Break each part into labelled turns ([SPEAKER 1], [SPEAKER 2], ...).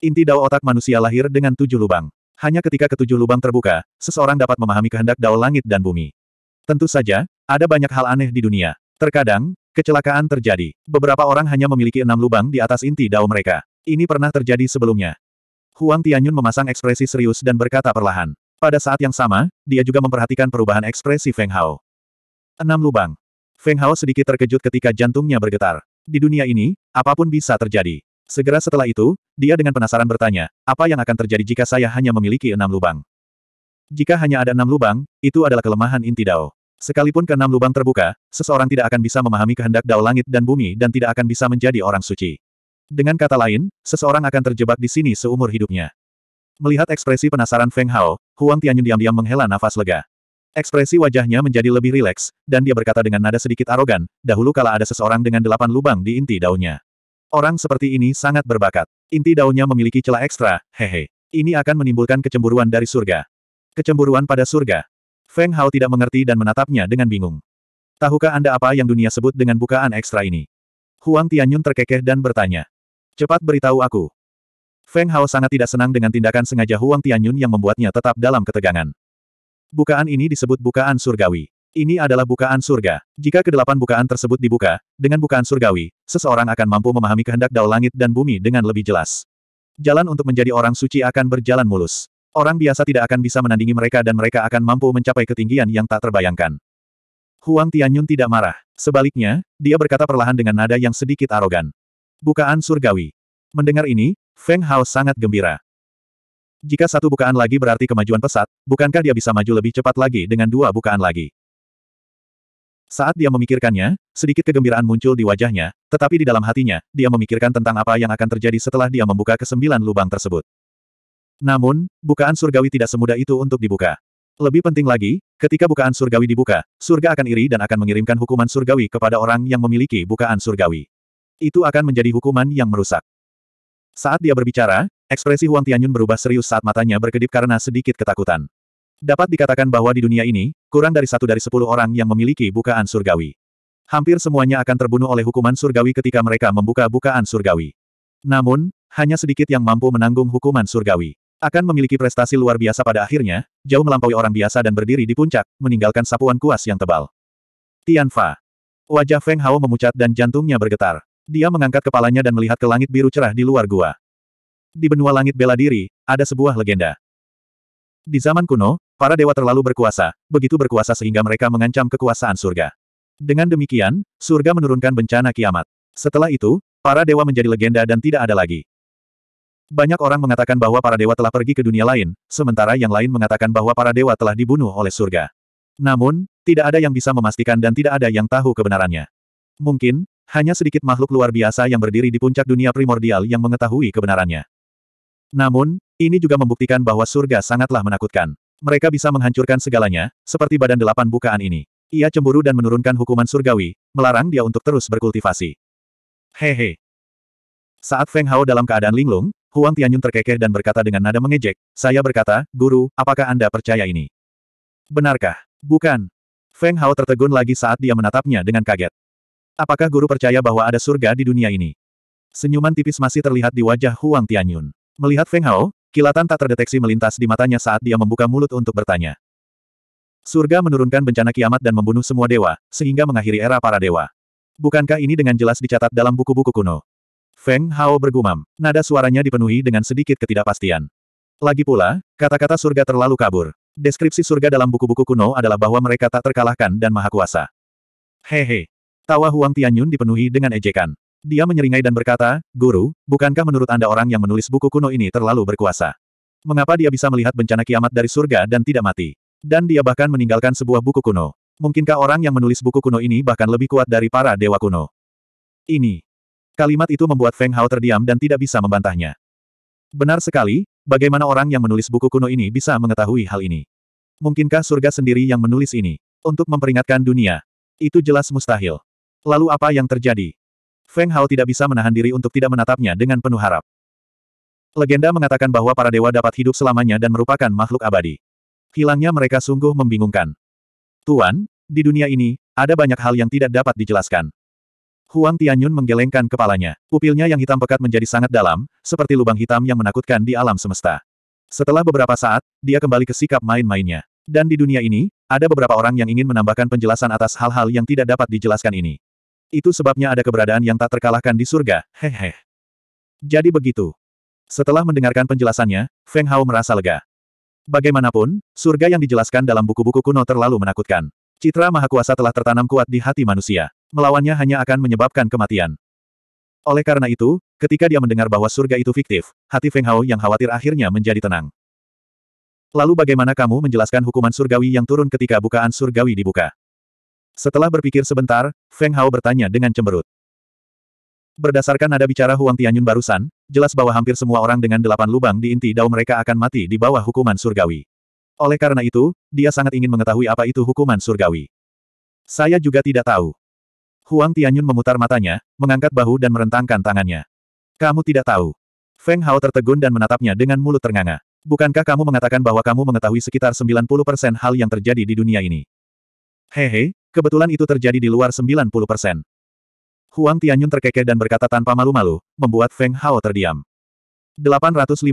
[SPEAKER 1] Inti dao otak manusia lahir dengan tujuh lubang. Hanya ketika ketujuh lubang terbuka, seseorang dapat memahami kehendak dao langit dan bumi. Tentu saja, ada banyak hal aneh di dunia. Terkadang, kecelakaan terjadi. Beberapa orang hanya memiliki enam lubang di atas inti dao mereka. Ini pernah terjadi sebelumnya. Huang Tianyun memasang ekspresi serius dan berkata perlahan. Pada saat yang sama, dia juga memperhatikan perubahan ekspresi Feng Hao. Enam lubang. Feng Hao sedikit terkejut ketika jantungnya bergetar. Di dunia ini, apapun bisa terjadi. Segera setelah itu, dia dengan penasaran bertanya, apa yang akan terjadi jika saya hanya memiliki enam lubang? Jika hanya ada enam lubang, itu adalah kelemahan inti Dao. Sekalipun keenam lubang terbuka, seseorang tidak akan bisa memahami kehendak Dao langit dan bumi dan tidak akan bisa menjadi orang suci. Dengan kata lain, seseorang akan terjebak di sini seumur hidupnya. Melihat ekspresi penasaran Feng Hao, Huang Tianyun diam-diam menghela nafas lega. Ekspresi wajahnya menjadi lebih rileks, dan dia berkata dengan nada sedikit arogan, dahulu kala ada seseorang dengan delapan lubang di inti daunnya. Orang seperti ini sangat berbakat. Inti daunnya memiliki celah ekstra, hehe. Ini akan menimbulkan kecemburuan dari surga. Kecemburuan pada surga. Feng Hao tidak mengerti dan menatapnya dengan bingung. Tahukah Anda apa yang dunia sebut dengan bukaan ekstra ini? Huang Tianyun terkekeh dan bertanya. Cepat beritahu aku. Feng Hao sangat tidak senang dengan tindakan sengaja Huang Tianyun yang membuatnya tetap dalam ketegangan. Bukaan ini disebut bukaan surgawi. Ini adalah bukaan surga. Jika kedelapan bukaan tersebut dibuka, dengan bukaan surgawi, seseorang akan mampu memahami kehendak dao langit dan bumi dengan lebih jelas. Jalan untuk menjadi orang suci akan berjalan mulus. Orang biasa tidak akan bisa menandingi mereka dan mereka akan mampu mencapai ketinggian yang tak terbayangkan. Huang Tianyun tidak marah. Sebaliknya, dia berkata perlahan dengan nada yang sedikit arogan. Bukaan surgawi. Mendengar ini, Feng Hao sangat gembira. Jika satu bukaan lagi berarti kemajuan pesat, bukankah dia bisa maju lebih cepat lagi dengan dua bukaan lagi? Saat dia memikirkannya, sedikit kegembiraan muncul di wajahnya, tetapi di dalam hatinya, dia memikirkan tentang apa yang akan terjadi setelah dia membuka kesembilan lubang tersebut. Namun, bukaan surgawi tidak semudah itu untuk dibuka. Lebih penting lagi, ketika bukaan surgawi dibuka, surga akan iri dan akan mengirimkan hukuman surgawi kepada orang yang memiliki bukaan surgawi. Itu akan menjadi hukuman yang merusak. Saat dia berbicara, ekspresi Huang Tianyun berubah serius saat matanya berkedip karena sedikit ketakutan. Dapat dikatakan bahwa di dunia ini, kurang dari satu dari sepuluh orang yang memiliki bukaan surgawi. Hampir semuanya akan terbunuh oleh hukuman surgawi ketika mereka membuka bukaan surgawi. Namun, hanya sedikit yang mampu menanggung hukuman surgawi. Akan memiliki prestasi luar biasa pada akhirnya, jauh melampaui orang biasa dan berdiri di puncak, meninggalkan sapuan kuas yang tebal. Tianfa. Wajah Feng Hao memucat dan jantungnya bergetar. Dia mengangkat kepalanya dan melihat ke langit biru cerah di luar gua. Di benua langit bela diri, ada sebuah legenda. Di zaman kuno, Para dewa terlalu berkuasa, begitu berkuasa sehingga mereka mengancam kekuasaan surga. Dengan demikian, surga menurunkan bencana kiamat. Setelah itu, para dewa menjadi legenda dan tidak ada lagi. Banyak orang mengatakan bahwa para dewa telah pergi ke dunia lain, sementara yang lain mengatakan bahwa para dewa telah dibunuh oleh surga. Namun, tidak ada yang bisa memastikan dan tidak ada yang tahu kebenarannya. Mungkin, hanya sedikit makhluk luar biasa yang berdiri di puncak dunia primordial yang mengetahui kebenarannya. Namun, ini juga membuktikan bahwa surga sangatlah menakutkan. Mereka bisa menghancurkan segalanya, seperti badan delapan bukaan ini. Ia cemburu dan menurunkan hukuman surgawi, melarang dia untuk terus berkultivasi. Hehe. Saat Feng Hao dalam keadaan linglung, Huang Tianyun terkekeh dan berkata dengan nada mengejek, saya berkata, Guru, apakah Anda percaya ini? Benarkah? Bukan. Feng Hao tertegun lagi saat dia menatapnya dengan kaget. Apakah Guru percaya bahwa ada surga di dunia ini? Senyuman tipis masih terlihat di wajah Huang Tianyun. Melihat Feng Hao, Kilatan tak terdeteksi melintas di matanya saat dia membuka mulut untuk bertanya. Surga menurunkan bencana kiamat dan membunuh semua dewa, sehingga mengakhiri era para dewa. Bukankah ini dengan jelas dicatat dalam buku-buku kuno? Feng Hao bergumam, nada suaranya dipenuhi dengan sedikit ketidakpastian. Lagi pula, kata-kata surga terlalu kabur. Deskripsi surga dalam buku-buku kuno adalah bahwa mereka tak terkalahkan dan maha kuasa. Hehe. Tawa Huang Tianyun dipenuhi dengan ejekan. Dia menyeringai dan berkata, Guru, bukankah menurut Anda orang yang menulis buku kuno ini terlalu berkuasa? Mengapa dia bisa melihat bencana kiamat dari surga dan tidak mati? Dan dia bahkan meninggalkan sebuah buku kuno. Mungkinkah orang yang menulis buku kuno ini bahkan lebih kuat dari para dewa kuno? Ini. Kalimat itu membuat Feng Hao terdiam dan tidak bisa membantahnya. Benar sekali, bagaimana orang yang menulis buku kuno ini bisa mengetahui hal ini? Mungkinkah surga sendiri yang menulis ini? Untuk memperingatkan dunia. Itu jelas mustahil. Lalu apa yang terjadi? Feng Hao tidak bisa menahan diri untuk tidak menatapnya dengan penuh harap. Legenda mengatakan bahwa para dewa dapat hidup selamanya dan merupakan makhluk abadi. Hilangnya mereka sungguh membingungkan. Tuan, di dunia ini, ada banyak hal yang tidak dapat dijelaskan. Huang Tianyun menggelengkan kepalanya. Pupilnya yang hitam pekat menjadi sangat dalam, seperti lubang hitam yang menakutkan di alam semesta. Setelah beberapa saat, dia kembali ke sikap main-mainnya. Dan di dunia ini, ada beberapa orang yang ingin menambahkan penjelasan atas hal-hal yang tidak dapat dijelaskan ini. Itu sebabnya ada keberadaan yang tak terkalahkan di surga, hehe. Jadi begitu. Setelah mendengarkan penjelasannya, Feng Hao merasa lega. Bagaimanapun, surga yang dijelaskan dalam buku-buku kuno terlalu menakutkan. Citra Mahakuasa telah tertanam kuat di hati manusia. Melawannya hanya akan menyebabkan kematian. Oleh karena itu, ketika dia mendengar bahwa surga itu fiktif, hati Feng Hao yang khawatir akhirnya menjadi tenang. Lalu bagaimana kamu menjelaskan hukuman surgawi yang turun ketika bukaan surgawi dibuka? Setelah berpikir sebentar, Feng Hao bertanya dengan cemberut. Berdasarkan nada bicara Huang Tianyun barusan, jelas bahwa hampir semua orang dengan delapan lubang di inti dao mereka akan mati di bawah hukuman surgawi. Oleh karena itu, dia sangat ingin mengetahui apa itu hukuman surgawi. Saya juga tidak tahu. Huang Tianyun memutar matanya, mengangkat bahu dan merentangkan tangannya. Kamu tidak tahu. Feng Hao tertegun dan menatapnya dengan mulut ternganga. Bukankah kamu mengatakan bahwa kamu mengetahui sekitar 90% hal yang terjadi di dunia ini? Hehe, Kebetulan itu terjadi di luar 90 persen. Huang Tianyun terkekeh dan berkata tanpa malu-malu, membuat Feng Hao terdiam. 852.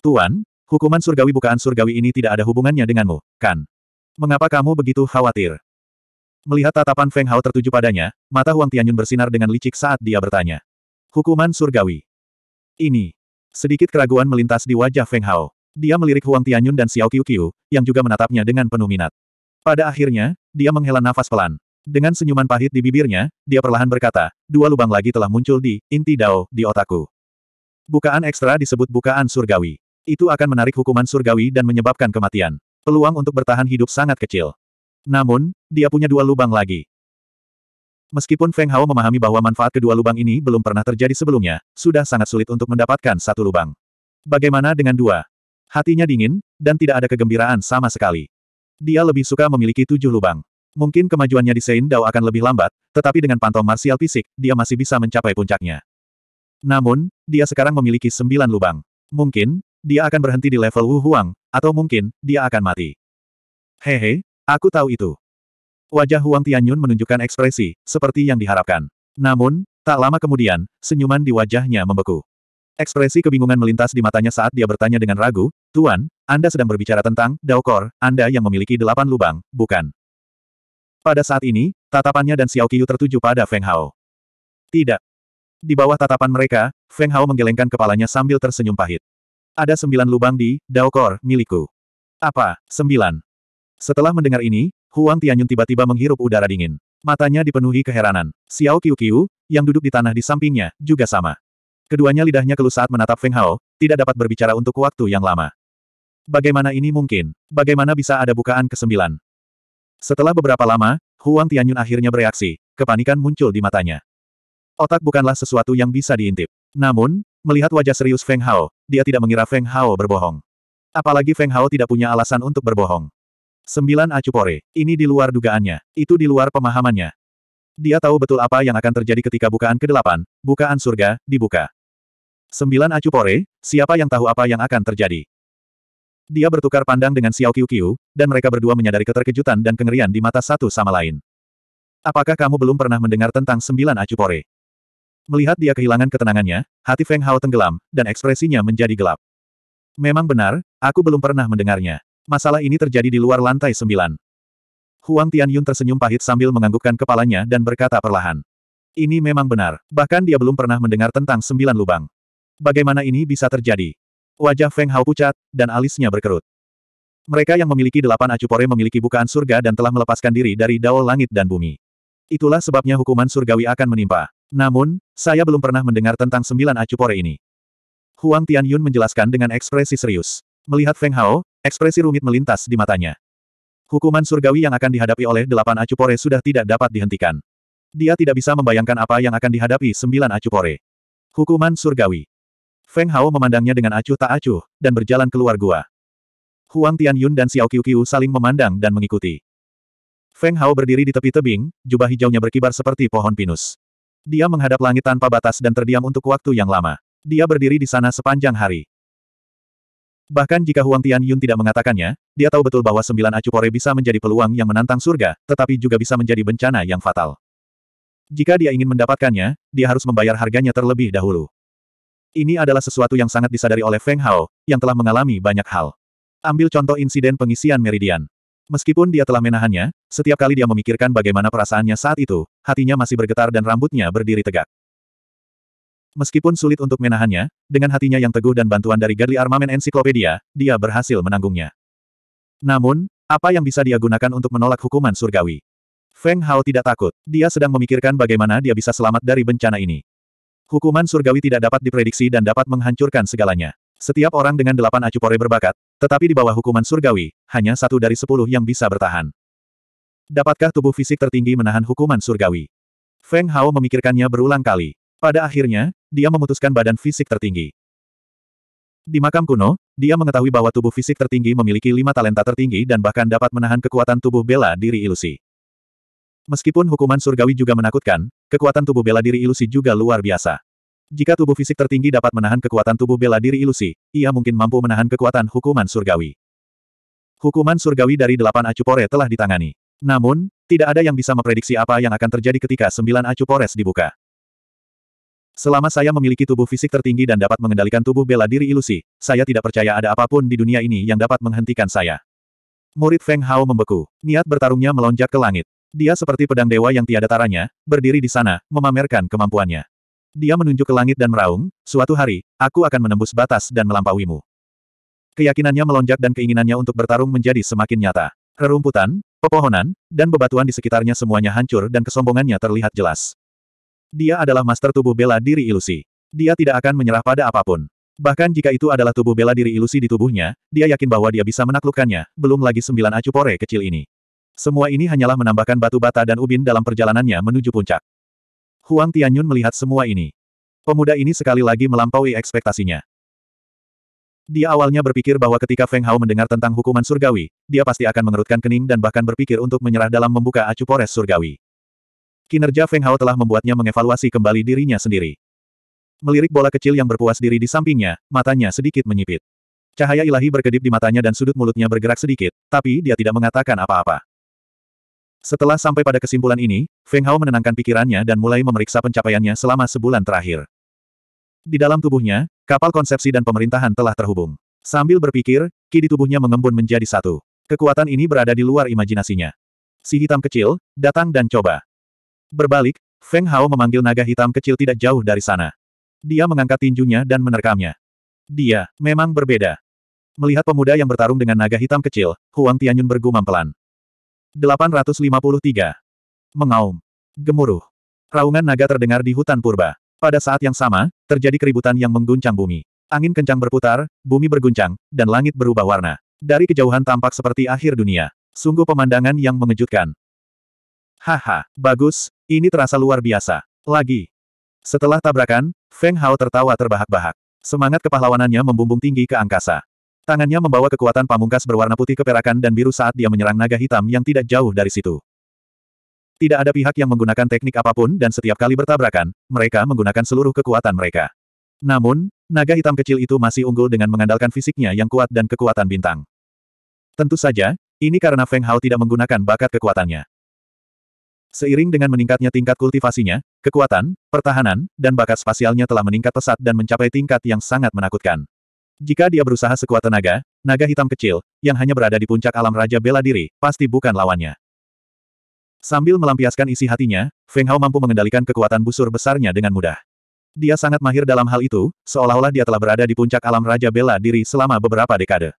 [SPEAKER 1] Tuan, hukuman surgawi bukaan surgawi ini tidak ada hubungannya denganmu, kan? Mengapa kamu begitu khawatir? Melihat tatapan Feng Hao tertuju padanya, mata Huang Tianyun bersinar dengan licik saat dia bertanya. Hukuman surgawi. Ini. Sedikit keraguan melintas di wajah Feng Hao. Dia melirik Huang Tianyun dan Xiao Qiu Qiu, yang juga menatapnya dengan penuh minat. Pada akhirnya, dia menghela nafas pelan. Dengan senyuman pahit di bibirnya, dia perlahan berkata, dua lubang lagi telah muncul di, inti dao, di otakku. Bukaan ekstra disebut bukaan surgawi. Itu akan menarik hukuman surgawi dan menyebabkan kematian. Peluang untuk bertahan hidup sangat kecil. Namun, dia punya dua lubang lagi. Meskipun Feng Hao memahami bahwa manfaat kedua lubang ini belum pernah terjadi sebelumnya, sudah sangat sulit untuk mendapatkan satu lubang. Bagaimana dengan dua? Hatinya dingin, dan tidak ada kegembiraan sama sekali. Dia lebih suka memiliki tujuh lubang. Mungkin kemajuannya di Sein Dao akan lebih lambat, tetapi dengan pantau marsial fisik, dia masih bisa mencapai puncaknya. Namun, dia sekarang memiliki sembilan lubang. Mungkin, dia akan berhenti di level Wu Huang, atau mungkin, dia akan mati. Hehe, aku tahu itu. Wajah Huang Tianyun menunjukkan ekspresi, seperti yang diharapkan. Namun, tak lama kemudian, senyuman di wajahnya membeku. Ekspresi kebingungan melintas di matanya saat dia bertanya dengan ragu, Tuan, anda sedang berbicara tentang, Daokor, Anda yang memiliki delapan lubang, bukan? Pada saat ini, tatapannya dan Xiao Qiyu tertuju pada Feng Hao. Tidak. Di bawah tatapan mereka, Feng Hao menggelengkan kepalanya sambil tersenyum pahit. Ada sembilan lubang di, Daokor, milikku. Apa, sembilan? Setelah mendengar ini, Huang Tianyun tiba-tiba menghirup udara dingin. Matanya dipenuhi keheranan. Xiao Qiu Qiu, yang duduk di tanah di sampingnya, juga sama. Keduanya lidahnya keluh saat menatap Feng Hao, tidak dapat berbicara untuk waktu yang lama. Bagaimana ini mungkin? Bagaimana bisa ada bukaan kesembilan? Setelah beberapa lama, Huang Tianyun akhirnya bereaksi, kepanikan muncul di matanya. Otak bukanlah sesuatu yang bisa diintip. Namun, melihat wajah serius Feng Hao, dia tidak mengira Feng Hao berbohong. Apalagi Feng Hao tidak punya alasan untuk berbohong. Sembilan acupore, ini di luar dugaannya, itu di luar pemahamannya. Dia tahu betul apa yang akan terjadi ketika bukaan ke-8, bukaan surga, dibuka. Sembilan acupore, siapa yang tahu apa yang akan terjadi? Dia bertukar pandang dengan Xiao Qiu dan mereka berdua menyadari keterkejutan dan kengerian di mata satu sama lain. Apakah kamu belum pernah mendengar tentang sembilan acupore? Melihat dia kehilangan ketenangannya, hati Feng Hao tenggelam, dan ekspresinya menjadi gelap. Memang benar, aku belum pernah mendengarnya. Masalah ini terjadi di luar lantai sembilan. Huang Tianyun tersenyum pahit sambil menganggukkan kepalanya dan berkata perlahan. Ini memang benar, bahkan dia belum pernah mendengar tentang sembilan lubang. Bagaimana ini bisa terjadi? Wajah Feng Hao pucat, dan alisnya berkerut. Mereka yang memiliki delapan acupore memiliki bukaan surga dan telah melepaskan diri dari dao langit dan bumi. Itulah sebabnya hukuman surgawi akan menimpa. Namun, saya belum pernah mendengar tentang sembilan acupore ini. Huang Tianyun menjelaskan dengan ekspresi serius. Melihat Feng Hao, ekspresi rumit melintas di matanya. Hukuman surgawi yang akan dihadapi oleh delapan acupore sudah tidak dapat dihentikan. Dia tidak bisa membayangkan apa yang akan dihadapi sembilan acupore. Hukuman surgawi. Feng Hao memandangnya dengan acuh tak acuh, dan berjalan keluar gua. Huang Tianyun dan Xiao Qiuqiu saling memandang dan mengikuti. Feng Hao berdiri di tepi tebing, jubah hijaunya berkibar seperti pohon pinus. Dia menghadap langit tanpa batas dan terdiam untuk waktu yang lama. Dia berdiri di sana sepanjang hari. Bahkan jika Huang Tianyun tidak mengatakannya, dia tahu betul bahwa sembilan acu pore bisa menjadi peluang yang menantang surga, tetapi juga bisa menjadi bencana yang fatal. Jika dia ingin mendapatkannya, dia harus membayar harganya terlebih dahulu. Ini adalah sesuatu yang sangat disadari oleh Feng Hao, yang telah mengalami banyak hal. Ambil contoh insiden pengisian meridian. Meskipun dia telah menahannya, setiap kali dia memikirkan bagaimana perasaannya saat itu, hatinya masih bergetar dan rambutnya berdiri tegak. Meskipun sulit untuk menahannya, dengan hatinya yang teguh dan bantuan dari Gadli Armamen Encyclopedia, dia berhasil menanggungnya. Namun, apa yang bisa dia gunakan untuk menolak hukuman surgawi? Feng Hao tidak takut. Dia sedang memikirkan bagaimana dia bisa selamat dari bencana ini. Hukuman surgawi tidak dapat diprediksi dan dapat menghancurkan segalanya. Setiap orang dengan delapan acupore berbakat, tetapi di bawah hukuman surgawi, hanya satu dari sepuluh yang bisa bertahan. Dapatkah tubuh fisik tertinggi menahan hukuman surgawi? Feng Hao memikirkannya berulang kali. Pada akhirnya, dia memutuskan badan fisik tertinggi. Di makam kuno, dia mengetahui bahwa tubuh fisik tertinggi memiliki lima talenta tertinggi dan bahkan dapat menahan kekuatan tubuh bela diri ilusi. Meskipun hukuman surgawi juga menakutkan, kekuatan tubuh bela diri ilusi juga luar biasa. Jika tubuh fisik tertinggi dapat menahan kekuatan tubuh bela diri ilusi, ia mungkin mampu menahan kekuatan hukuman surgawi. Hukuman surgawi dari delapan acupore telah ditangani. Namun, tidak ada yang bisa memprediksi apa yang akan terjadi ketika sembilan acupores dibuka. Selama saya memiliki tubuh fisik tertinggi dan dapat mengendalikan tubuh bela diri ilusi, saya tidak percaya ada apapun di dunia ini yang dapat menghentikan saya. Murid Feng Hao membeku. Niat bertarungnya melonjak ke langit. Dia seperti pedang dewa yang tiada taranya, berdiri di sana, memamerkan kemampuannya. Dia menunjuk ke langit dan meraung, suatu hari, aku akan menembus batas dan melampauimu. Keyakinannya melonjak dan keinginannya untuk bertarung menjadi semakin nyata. Rerumputan, pepohonan, dan bebatuan di sekitarnya semuanya hancur dan kesombongannya terlihat jelas. Dia adalah master tubuh bela diri ilusi. Dia tidak akan menyerah pada apapun. Bahkan jika itu adalah tubuh bela diri ilusi di tubuhnya, dia yakin bahwa dia bisa menaklukkannya, belum lagi sembilan acupore kecil ini. Semua ini hanyalah menambahkan batu bata dan ubin dalam perjalanannya menuju puncak. Huang Tianyun melihat semua ini. Pemuda ini sekali lagi melampaui ekspektasinya. Dia awalnya berpikir bahwa ketika Feng Hao mendengar tentang hukuman surgawi, dia pasti akan mengerutkan kening dan bahkan berpikir untuk menyerah dalam membuka acu pores surgawi. Kinerja Feng Hao telah membuatnya mengevaluasi kembali dirinya sendiri. Melirik bola kecil yang berpuas diri di sampingnya, matanya sedikit menyipit. Cahaya ilahi berkedip di matanya dan sudut mulutnya bergerak sedikit, tapi dia tidak mengatakan apa-apa. Setelah sampai pada kesimpulan ini, Feng Hao menenangkan pikirannya dan mulai memeriksa pencapaiannya selama sebulan terakhir. Di dalam tubuhnya, kapal konsepsi dan pemerintahan telah terhubung. Sambil berpikir, ki di tubuhnya mengembun menjadi satu. Kekuatan ini berada di luar imajinasinya. Si hitam kecil, datang dan coba. Berbalik, Feng Hao memanggil naga hitam kecil tidak jauh dari sana. Dia mengangkat tinjunya dan menerkamnya. Dia, memang berbeda. Melihat pemuda yang bertarung dengan naga hitam kecil, Huang Tianyun bergumam pelan. 853. Mengaum. Gemuruh. Raungan naga terdengar di hutan purba. Pada saat yang sama, terjadi keributan yang mengguncang bumi. Angin kencang berputar, bumi berguncang, dan langit berubah warna. Dari kejauhan tampak seperti akhir dunia. Sungguh pemandangan yang mengejutkan. Haha, bagus, ini terasa luar biasa. Lagi. Setelah tabrakan, Feng Hao tertawa terbahak-bahak. Semangat kepahlawanannya membumbung tinggi ke angkasa. Tangannya membawa kekuatan pamungkas berwarna putih keperakan dan biru saat dia menyerang naga hitam yang tidak jauh dari situ. Tidak ada pihak yang menggunakan teknik apapun dan setiap kali bertabrakan, mereka menggunakan seluruh kekuatan mereka. Namun, naga hitam kecil itu masih unggul dengan mengandalkan fisiknya yang kuat dan kekuatan bintang. Tentu saja, ini karena Feng Hao tidak menggunakan bakat kekuatannya. Seiring dengan meningkatnya tingkat kultivasinya, kekuatan, pertahanan, dan bakat spasialnya telah meningkat pesat dan mencapai tingkat yang sangat menakutkan. Jika dia berusaha sekuat tenaga, naga hitam kecil, yang hanya berada di puncak alam Raja Bela Diri, pasti bukan lawannya. Sambil melampiaskan isi hatinya, Feng Hao mampu mengendalikan kekuatan busur besarnya dengan mudah. Dia sangat mahir dalam hal itu, seolah-olah dia telah berada di puncak alam Raja Bela Diri selama beberapa dekade.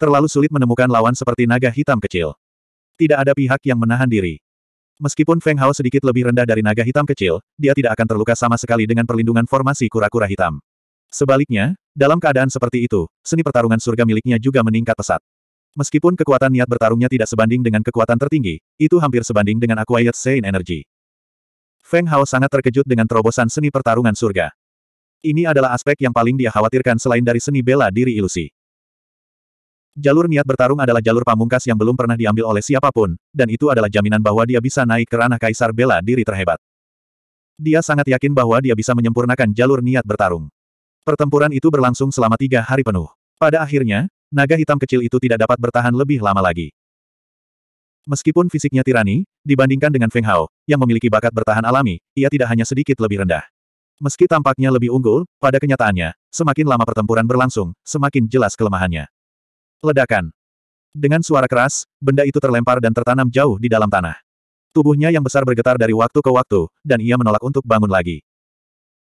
[SPEAKER 1] Terlalu sulit menemukan lawan seperti naga hitam kecil. Tidak ada pihak yang menahan diri. Meskipun Feng Hao sedikit lebih rendah dari naga hitam kecil, dia tidak akan terluka sama sekali dengan perlindungan formasi kura-kura hitam. Sebaliknya, dalam keadaan seperti itu, seni pertarungan surga miliknya juga meningkat pesat. Meskipun kekuatan niat bertarungnya tidak sebanding dengan kekuatan tertinggi, itu hampir sebanding dengan Acquired Sane Energy. Feng Hao sangat terkejut dengan terobosan seni pertarungan surga. Ini adalah aspek yang paling dia khawatirkan selain dari seni bela diri ilusi. Jalur niat bertarung adalah jalur pamungkas yang belum pernah diambil oleh siapapun, dan itu adalah jaminan bahwa dia bisa naik ke ranah kaisar bela diri terhebat. Dia sangat yakin bahwa dia bisa menyempurnakan jalur niat bertarung. Pertempuran itu berlangsung selama tiga hari penuh. Pada akhirnya, naga hitam kecil itu tidak dapat bertahan lebih lama lagi. Meskipun fisiknya tirani, dibandingkan dengan Feng Hao, yang memiliki bakat bertahan alami, ia tidak hanya sedikit lebih rendah. Meski tampaknya lebih unggul, pada kenyataannya, semakin lama pertempuran berlangsung, semakin jelas kelemahannya. Ledakan. Dengan suara keras, benda itu terlempar dan tertanam jauh di dalam tanah. Tubuhnya yang besar bergetar dari waktu ke waktu, dan ia menolak untuk bangun lagi.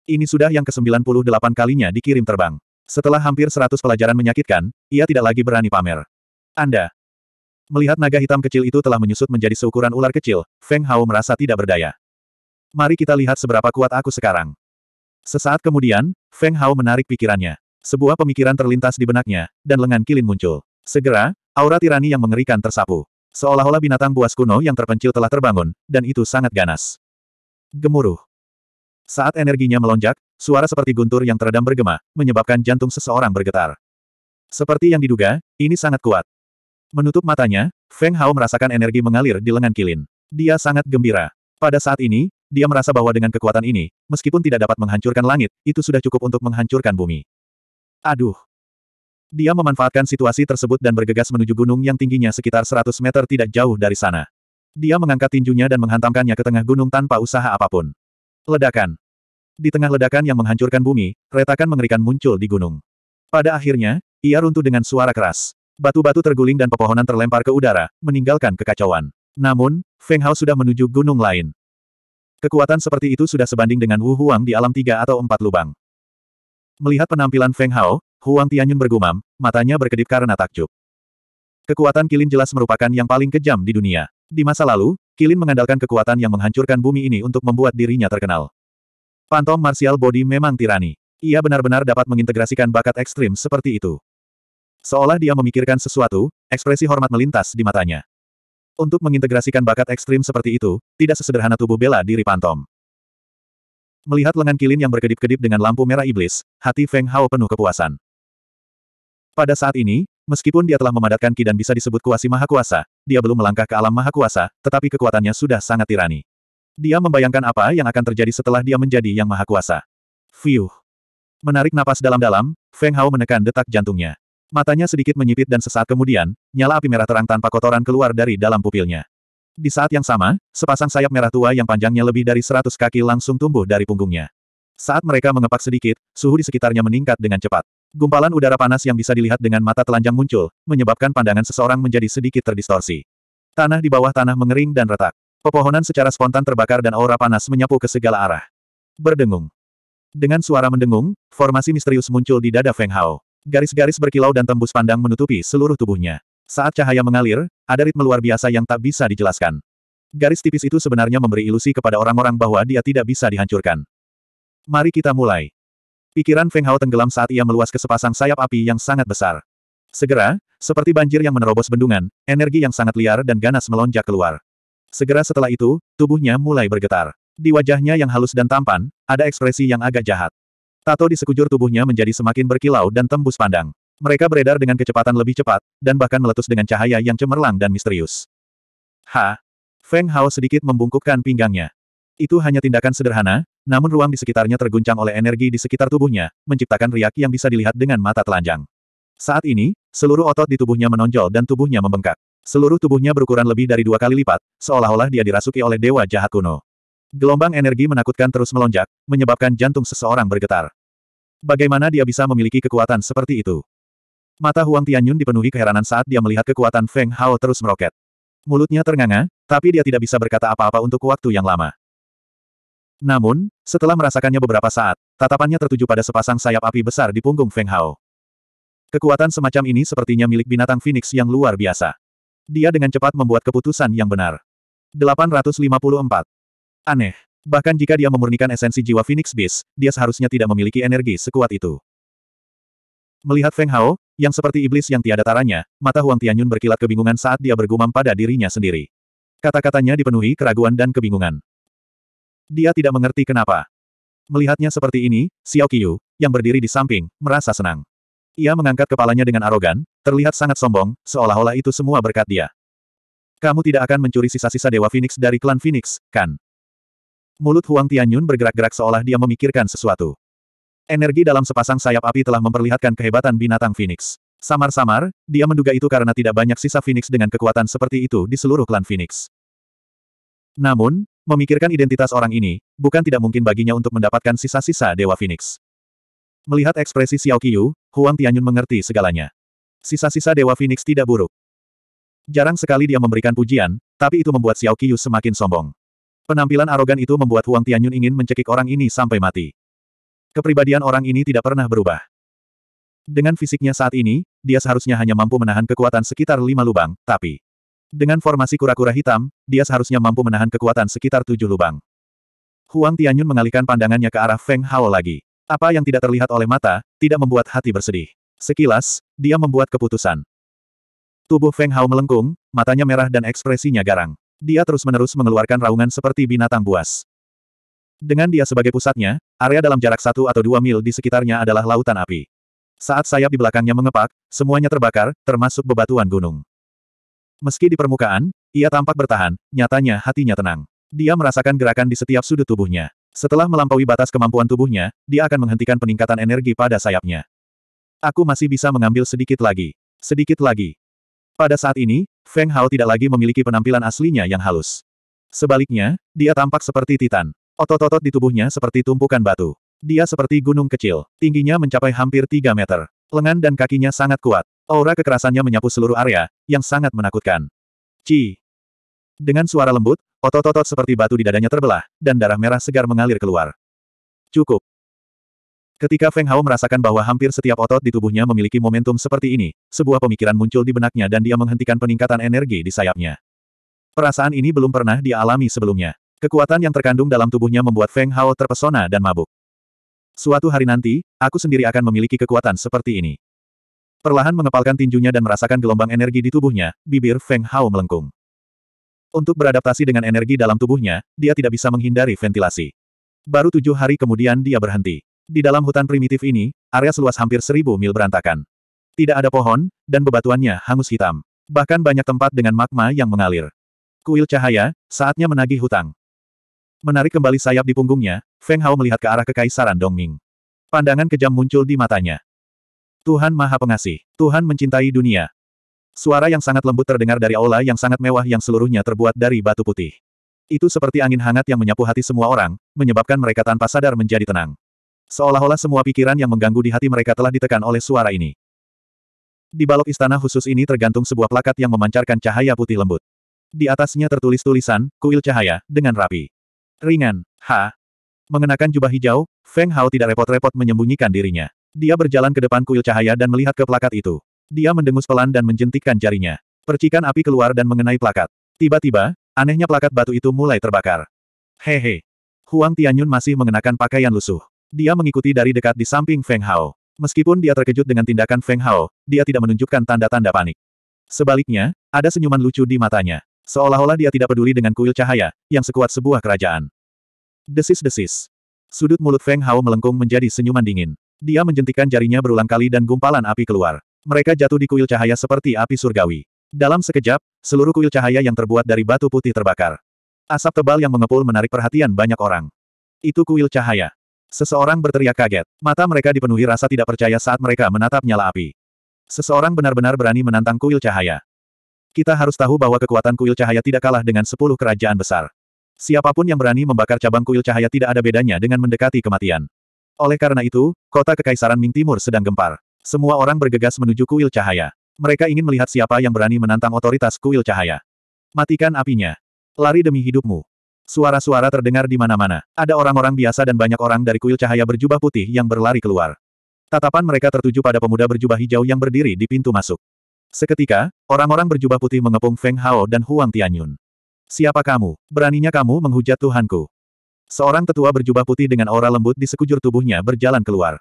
[SPEAKER 1] Ini sudah yang ke-98 kalinya dikirim terbang. Setelah hampir 100 pelajaran menyakitkan, ia tidak lagi berani pamer. Anda. Melihat naga hitam kecil itu telah menyusut menjadi seukuran ular kecil, Feng Hao merasa tidak berdaya. Mari kita lihat seberapa kuat aku sekarang. Sesaat kemudian, Feng Hao menarik pikirannya. Sebuah pemikiran terlintas di benaknya, dan lengan kilin muncul. Segera, aura tirani yang mengerikan tersapu. Seolah-olah binatang buas kuno yang terpencil telah terbangun, dan itu sangat ganas. Gemuruh. Saat energinya melonjak, suara seperti guntur yang teredam bergema, menyebabkan jantung seseorang bergetar. Seperti yang diduga, ini sangat kuat. Menutup matanya, Feng Hao merasakan energi mengalir di lengan Kilin. Dia sangat gembira. Pada saat ini, dia merasa bahwa dengan kekuatan ini, meskipun tidak dapat menghancurkan langit, itu sudah cukup untuk menghancurkan bumi. Aduh. Dia memanfaatkan situasi tersebut dan bergegas menuju gunung yang tingginya sekitar 100 meter tidak jauh dari sana. Dia mengangkat tinjunya dan menghantamkannya ke tengah gunung tanpa usaha apapun. Ledakan. Di tengah ledakan yang menghancurkan bumi, retakan mengerikan muncul di gunung. Pada akhirnya, ia runtuh dengan suara keras. Batu-batu terguling dan pepohonan terlempar ke udara, meninggalkan kekacauan. Namun, Feng Hao sudah menuju gunung lain. Kekuatan seperti itu sudah sebanding dengan Wu Huang di alam tiga atau empat lubang. Melihat penampilan Feng Hao, Huang Tianyun bergumam, matanya berkedip karena takjub. Kekuatan kilin jelas merupakan yang paling kejam di dunia. Di masa lalu, Kilin mengandalkan kekuatan yang menghancurkan bumi ini untuk membuat dirinya terkenal. Phantom Martial Body memang tirani. Ia benar-benar dapat mengintegrasikan bakat ekstrim seperti itu. Seolah dia memikirkan sesuatu, ekspresi hormat melintas di matanya. Untuk mengintegrasikan bakat ekstrim seperti itu, tidak sesederhana tubuh bela diri Pantom. Melihat lengan kilin yang berkedip-kedip dengan lampu merah iblis, hati Feng Hao penuh kepuasan. Pada saat ini, meskipun dia telah memadatkan Ki dan bisa disebut kuasi maha kuasa, dia belum melangkah ke alam maha kuasa, tetapi kekuatannya sudah sangat tirani. Dia membayangkan apa yang akan terjadi setelah dia menjadi yang maha kuasa. Fiuh. Menarik napas dalam-dalam, Feng Hao menekan detak jantungnya. Matanya sedikit menyipit dan sesaat kemudian, nyala api merah terang tanpa kotoran keluar dari dalam pupilnya. Di saat yang sama, sepasang sayap merah tua yang panjangnya lebih dari seratus kaki langsung tumbuh dari punggungnya. Saat mereka mengepak sedikit, suhu di sekitarnya meningkat dengan cepat. Gumpalan udara panas yang bisa dilihat dengan mata telanjang muncul, menyebabkan pandangan seseorang menjadi sedikit terdistorsi. Tanah di bawah tanah mengering dan retak. Pepohonan secara spontan terbakar dan aura panas menyapu ke segala arah. Berdengung. Dengan suara mendengung, formasi misterius muncul di dada Feng Hao. Garis-garis berkilau dan tembus pandang menutupi seluruh tubuhnya. Saat cahaya mengalir, ada ritme luar biasa yang tak bisa dijelaskan. Garis tipis itu sebenarnya memberi ilusi kepada orang-orang bahwa dia tidak bisa dihancurkan. Mari kita mulai. Pikiran Feng Hao tenggelam saat ia meluas ke sepasang sayap api yang sangat besar. Segera, seperti banjir yang menerobos bendungan, energi yang sangat liar dan ganas melonjak keluar. Segera setelah itu, tubuhnya mulai bergetar. Di wajahnya yang halus dan tampan, ada ekspresi yang agak jahat. Tato di sekujur tubuhnya menjadi semakin berkilau dan tembus pandang. Mereka beredar dengan kecepatan lebih cepat, dan bahkan meletus dengan cahaya yang cemerlang dan misterius. Ha! Feng Hao sedikit membungkukkan pinggangnya. Itu hanya tindakan sederhana, namun ruang di sekitarnya terguncang oleh energi di sekitar tubuhnya, menciptakan riak yang bisa dilihat dengan mata telanjang. Saat ini, seluruh otot di tubuhnya menonjol dan tubuhnya membengkak. Seluruh tubuhnya berukuran lebih dari dua kali lipat, seolah-olah dia dirasuki oleh dewa jahat kuno. Gelombang energi menakutkan terus melonjak, menyebabkan jantung seseorang bergetar. Bagaimana dia bisa memiliki kekuatan seperti itu? Mata Huang Tianyun dipenuhi keheranan saat dia melihat kekuatan Feng Hao terus meroket. Mulutnya ternganga, tapi dia tidak bisa berkata apa-apa untuk waktu yang lama. Namun, setelah merasakannya beberapa saat, tatapannya tertuju pada sepasang sayap api besar di punggung Feng Hao. Kekuatan semacam ini sepertinya milik binatang Phoenix yang luar biasa. Dia dengan cepat membuat keputusan yang benar. 854. Aneh. Bahkan jika dia memurnikan esensi jiwa Phoenix Beast, dia seharusnya tidak memiliki energi sekuat itu. Melihat Feng Hao, yang seperti iblis yang tiada taranya, mata Huang Tianyun berkilat kebingungan saat dia bergumam pada dirinya sendiri. Kata-katanya dipenuhi keraguan dan kebingungan. Dia tidak mengerti kenapa. Melihatnya seperti ini, Xiao Qiu, yang berdiri di samping, merasa senang. Ia mengangkat kepalanya dengan arogan, terlihat sangat sombong, seolah-olah itu semua berkat dia. Kamu tidak akan mencuri sisa-sisa Dewa Phoenix dari klan Phoenix, kan? Mulut Huang Tianyun bergerak-gerak seolah dia memikirkan sesuatu. Energi dalam sepasang sayap api telah memperlihatkan kehebatan binatang Phoenix. Samar-samar, dia menduga itu karena tidak banyak sisa Phoenix dengan kekuatan seperti itu di seluruh klan Phoenix. Namun, Memikirkan identitas orang ini, bukan tidak mungkin baginya untuk mendapatkan sisa-sisa Dewa Phoenix. Melihat ekspresi Xiao Qiyu, Huang Tianyun mengerti segalanya. Sisa-sisa Dewa Phoenix tidak buruk. Jarang sekali dia memberikan pujian, tapi itu membuat Xiao Qiyu semakin sombong. Penampilan arogan itu membuat Huang Tianyun ingin mencekik orang ini sampai mati. Kepribadian orang ini tidak pernah berubah. Dengan fisiknya saat ini, dia seharusnya hanya mampu menahan kekuatan sekitar lima lubang, tapi dengan formasi kura-kura hitam, dia seharusnya mampu menahan kekuatan sekitar tujuh lubang. Huang Tianyun mengalihkan pandangannya ke arah Feng Hao lagi. Apa yang tidak terlihat oleh mata, tidak membuat hati bersedih. Sekilas, dia membuat keputusan. Tubuh Feng Hao melengkung, matanya merah dan ekspresinya garang. Dia terus-menerus mengeluarkan raungan seperti binatang buas. Dengan dia sebagai pusatnya, area dalam jarak satu atau dua mil di sekitarnya adalah lautan api. Saat sayap di belakangnya mengepak, semuanya terbakar, termasuk bebatuan gunung. Meski di permukaan, ia tampak bertahan, nyatanya hatinya tenang. Dia merasakan gerakan di setiap sudut tubuhnya. Setelah melampaui batas kemampuan tubuhnya, dia akan menghentikan peningkatan energi pada sayapnya. Aku masih bisa mengambil sedikit lagi. Sedikit lagi. Pada saat ini, Feng Hao tidak lagi memiliki penampilan aslinya yang halus. Sebaliknya, dia tampak seperti titan. Otot-otot di tubuhnya seperti tumpukan batu. Dia seperti gunung kecil, tingginya mencapai hampir 3 meter. Lengan dan kakinya sangat kuat, Aura kekerasannya menyapu seluruh area, yang sangat menakutkan. Ci. Dengan suara lembut, otot-otot seperti batu di dadanya terbelah, dan darah merah segar mengalir keluar. Cukup. Ketika Feng Hao merasakan bahwa hampir setiap otot di tubuhnya memiliki momentum seperti ini, sebuah pemikiran muncul di benaknya dan dia menghentikan peningkatan energi di sayapnya. Perasaan ini belum pernah dia alami sebelumnya. Kekuatan yang terkandung dalam tubuhnya membuat Feng Hao terpesona dan mabuk. Suatu hari nanti, aku sendiri akan memiliki kekuatan seperti ini. Perlahan mengepalkan tinjunya dan merasakan gelombang energi di tubuhnya, bibir Feng Hao melengkung. Untuk beradaptasi dengan energi dalam tubuhnya, dia tidak bisa menghindari ventilasi. Baru tujuh hari kemudian dia berhenti. Di dalam hutan primitif ini, area seluas hampir seribu mil berantakan. Tidak ada pohon, dan bebatuannya hangus hitam. Bahkan banyak tempat dengan magma yang mengalir. Kuil cahaya, saatnya menagih hutang. Menarik kembali sayap di punggungnya, Feng Hao melihat ke arah kekaisaran Dongming. Pandangan kejam muncul di matanya. Tuhan Maha Pengasih. Tuhan mencintai dunia. Suara yang sangat lembut terdengar dari aula yang sangat mewah yang seluruhnya terbuat dari batu putih. Itu seperti angin hangat yang menyapu hati semua orang, menyebabkan mereka tanpa sadar menjadi tenang. Seolah-olah semua pikiran yang mengganggu di hati mereka telah ditekan oleh suara ini. Di balok istana khusus ini tergantung sebuah plakat yang memancarkan cahaya putih lembut. Di atasnya tertulis tulisan, kuil cahaya, dengan rapi. Ringan, ha. Mengenakan jubah hijau, Feng Hao tidak repot-repot menyembunyikan dirinya. Dia berjalan ke depan kuil cahaya dan melihat ke plakat itu. Dia mendengus pelan dan menjentikkan jarinya. Percikan api keluar dan mengenai plakat. Tiba-tiba, anehnya plakat batu itu mulai terbakar. Hehe. Huang Tianyun masih mengenakan pakaian lusuh. Dia mengikuti dari dekat di samping Feng Hao. Meskipun dia terkejut dengan tindakan Feng Hao, dia tidak menunjukkan tanda-tanda panik. Sebaliknya, ada senyuman lucu di matanya. Seolah-olah dia tidak peduli dengan kuil cahaya, yang sekuat sebuah kerajaan. Desis-desis. Sudut mulut Feng Hao melengkung menjadi senyuman dingin. Dia menjentikan jarinya berulang kali dan gumpalan api keluar. Mereka jatuh di kuil cahaya seperti api surgawi. Dalam sekejap, seluruh kuil cahaya yang terbuat dari batu putih terbakar. Asap tebal yang mengepul menarik perhatian banyak orang. Itu kuil cahaya. Seseorang berteriak kaget. Mata mereka dipenuhi rasa tidak percaya saat mereka menatap nyala api. Seseorang benar-benar berani menantang kuil cahaya. Kita harus tahu bahwa kekuatan kuil cahaya tidak kalah dengan sepuluh kerajaan besar. Siapapun yang berani membakar cabang kuil cahaya tidak ada bedanya dengan mendekati kematian. Oleh karena itu, kota Kekaisaran Ming Timur sedang gempar. Semua orang bergegas menuju kuil cahaya. Mereka ingin melihat siapa yang berani menantang otoritas kuil cahaya. Matikan apinya. Lari demi hidupmu. Suara-suara terdengar di mana-mana. Ada orang-orang biasa dan banyak orang dari kuil cahaya berjubah putih yang berlari keluar. Tatapan mereka tertuju pada pemuda berjubah hijau yang berdiri di pintu masuk. Seketika, orang-orang berjubah putih mengepung Feng Hao dan Huang Tianyun. Siapa kamu? Beraninya kamu menghujat Tuhanku. Seorang tetua berjubah putih dengan aura lembut di sekujur tubuhnya berjalan keluar.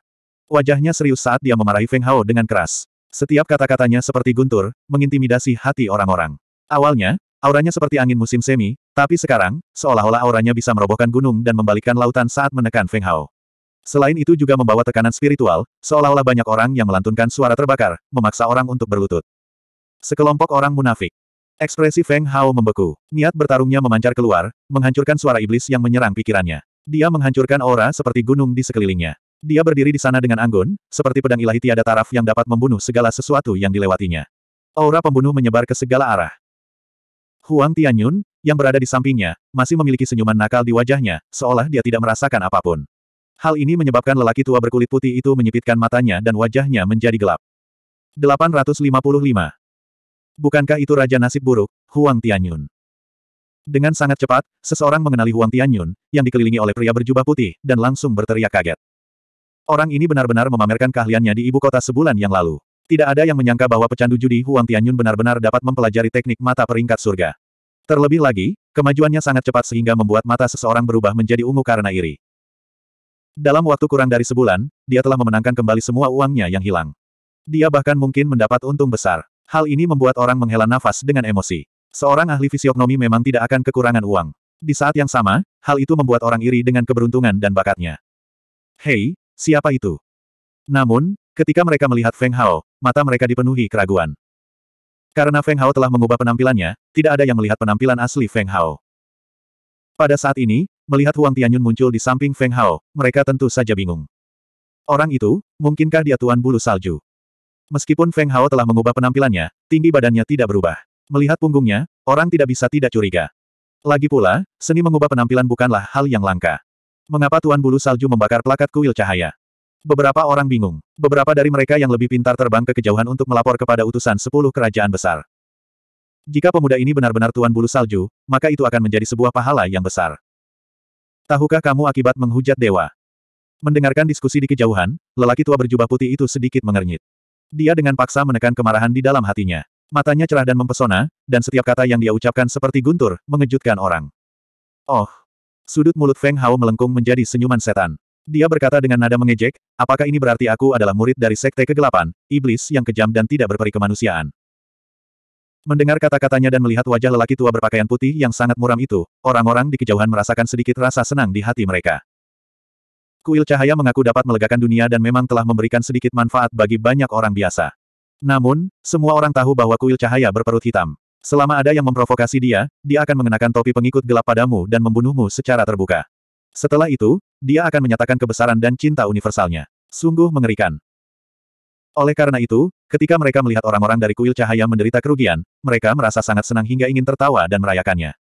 [SPEAKER 1] Wajahnya serius saat dia memarahi Feng Hao dengan keras. Setiap kata-katanya seperti guntur, mengintimidasi hati orang-orang. Awalnya, auranya seperti angin musim semi, tapi sekarang, seolah-olah auranya bisa merobohkan gunung dan membalikkan lautan saat menekan Feng Hao. Selain itu juga membawa tekanan spiritual, seolah-olah banyak orang yang melantunkan suara terbakar, memaksa orang untuk berlutut. Sekelompok orang munafik. Ekspresi Feng Hao membeku. Niat bertarungnya memancar keluar, menghancurkan suara iblis yang menyerang pikirannya. Dia menghancurkan aura seperti gunung di sekelilingnya. Dia berdiri di sana dengan anggun, seperti pedang ilahi tiada taraf yang dapat membunuh segala sesuatu yang dilewatinya. Aura pembunuh menyebar ke segala arah. Huang Tianyun, yang berada di sampingnya, masih memiliki senyuman nakal di wajahnya, seolah dia tidak merasakan apapun. Hal ini menyebabkan lelaki tua berkulit putih itu menyipitkan matanya dan wajahnya menjadi gelap. 855. Bukankah itu Raja Nasib Buruk, Huang Tianyun? Dengan sangat cepat, seseorang mengenali Huang Tianyun, yang dikelilingi oleh pria berjubah putih, dan langsung berteriak kaget. Orang ini benar-benar memamerkan keahliannya di ibu kota sebulan yang lalu. Tidak ada yang menyangka bahwa pecandu judi Huang Tianyun benar-benar dapat mempelajari teknik mata peringkat surga. Terlebih lagi, kemajuannya sangat cepat sehingga membuat mata seseorang berubah menjadi ungu karena iri. Dalam waktu kurang dari sebulan, dia telah memenangkan kembali semua uangnya yang hilang. Dia bahkan mungkin mendapat untung besar. Hal ini membuat orang menghela nafas dengan emosi. Seorang ahli fisiognomi memang tidak akan kekurangan uang. Di saat yang sama, hal itu membuat orang iri dengan keberuntungan dan bakatnya. Hei, siapa itu? Namun, ketika mereka melihat Feng Hao, mata mereka dipenuhi keraguan. Karena Feng Hao telah mengubah penampilannya, tidak ada yang melihat penampilan asli Feng Hao. Pada saat ini, melihat Huang Tianyun muncul di samping Feng Hao, mereka tentu saja bingung. Orang itu, mungkinkah dia tuan bulu salju? Meskipun Feng Hao telah mengubah penampilannya, tinggi badannya tidak berubah. Melihat punggungnya, orang tidak bisa tidak curiga. Lagi pula, seni mengubah penampilan bukanlah hal yang langka. Mengapa Tuan Bulu Salju membakar plakat kuil cahaya? Beberapa orang bingung. Beberapa dari mereka yang lebih pintar terbang ke kejauhan untuk melapor kepada utusan sepuluh kerajaan besar. Jika pemuda ini benar-benar Tuan Bulu Salju, maka itu akan menjadi sebuah pahala yang besar. Tahukah kamu akibat menghujat dewa? Mendengarkan diskusi di kejauhan, lelaki tua berjubah putih itu sedikit mengernyit. Dia dengan paksa menekan kemarahan di dalam hatinya. Matanya cerah dan mempesona, dan setiap kata yang dia ucapkan seperti guntur, mengejutkan orang. Oh! Sudut mulut Feng Hao melengkung menjadi senyuman setan. Dia berkata dengan nada mengejek, apakah ini berarti aku adalah murid dari sekte kegelapan, iblis yang kejam dan tidak berperi kemanusiaan? Mendengar kata-katanya dan melihat wajah lelaki tua berpakaian putih yang sangat muram itu, orang-orang di kejauhan merasakan sedikit rasa senang di hati mereka. Kuil cahaya mengaku dapat melegakan dunia dan memang telah memberikan sedikit manfaat bagi banyak orang biasa. Namun, semua orang tahu bahwa kuil cahaya berperut hitam. Selama ada yang memprovokasi dia, dia akan mengenakan topi pengikut gelap padamu dan membunuhmu secara terbuka. Setelah itu, dia akan menyatakan kebesaran dan cinta universalnya. Sungguh mengerikan. Oleh karena itu, ketika mereka melihat orang-orang dari kuil cahaya menderita kerugian, mereka merasa sangat senang hingga ingin tertawa dan merayakannya.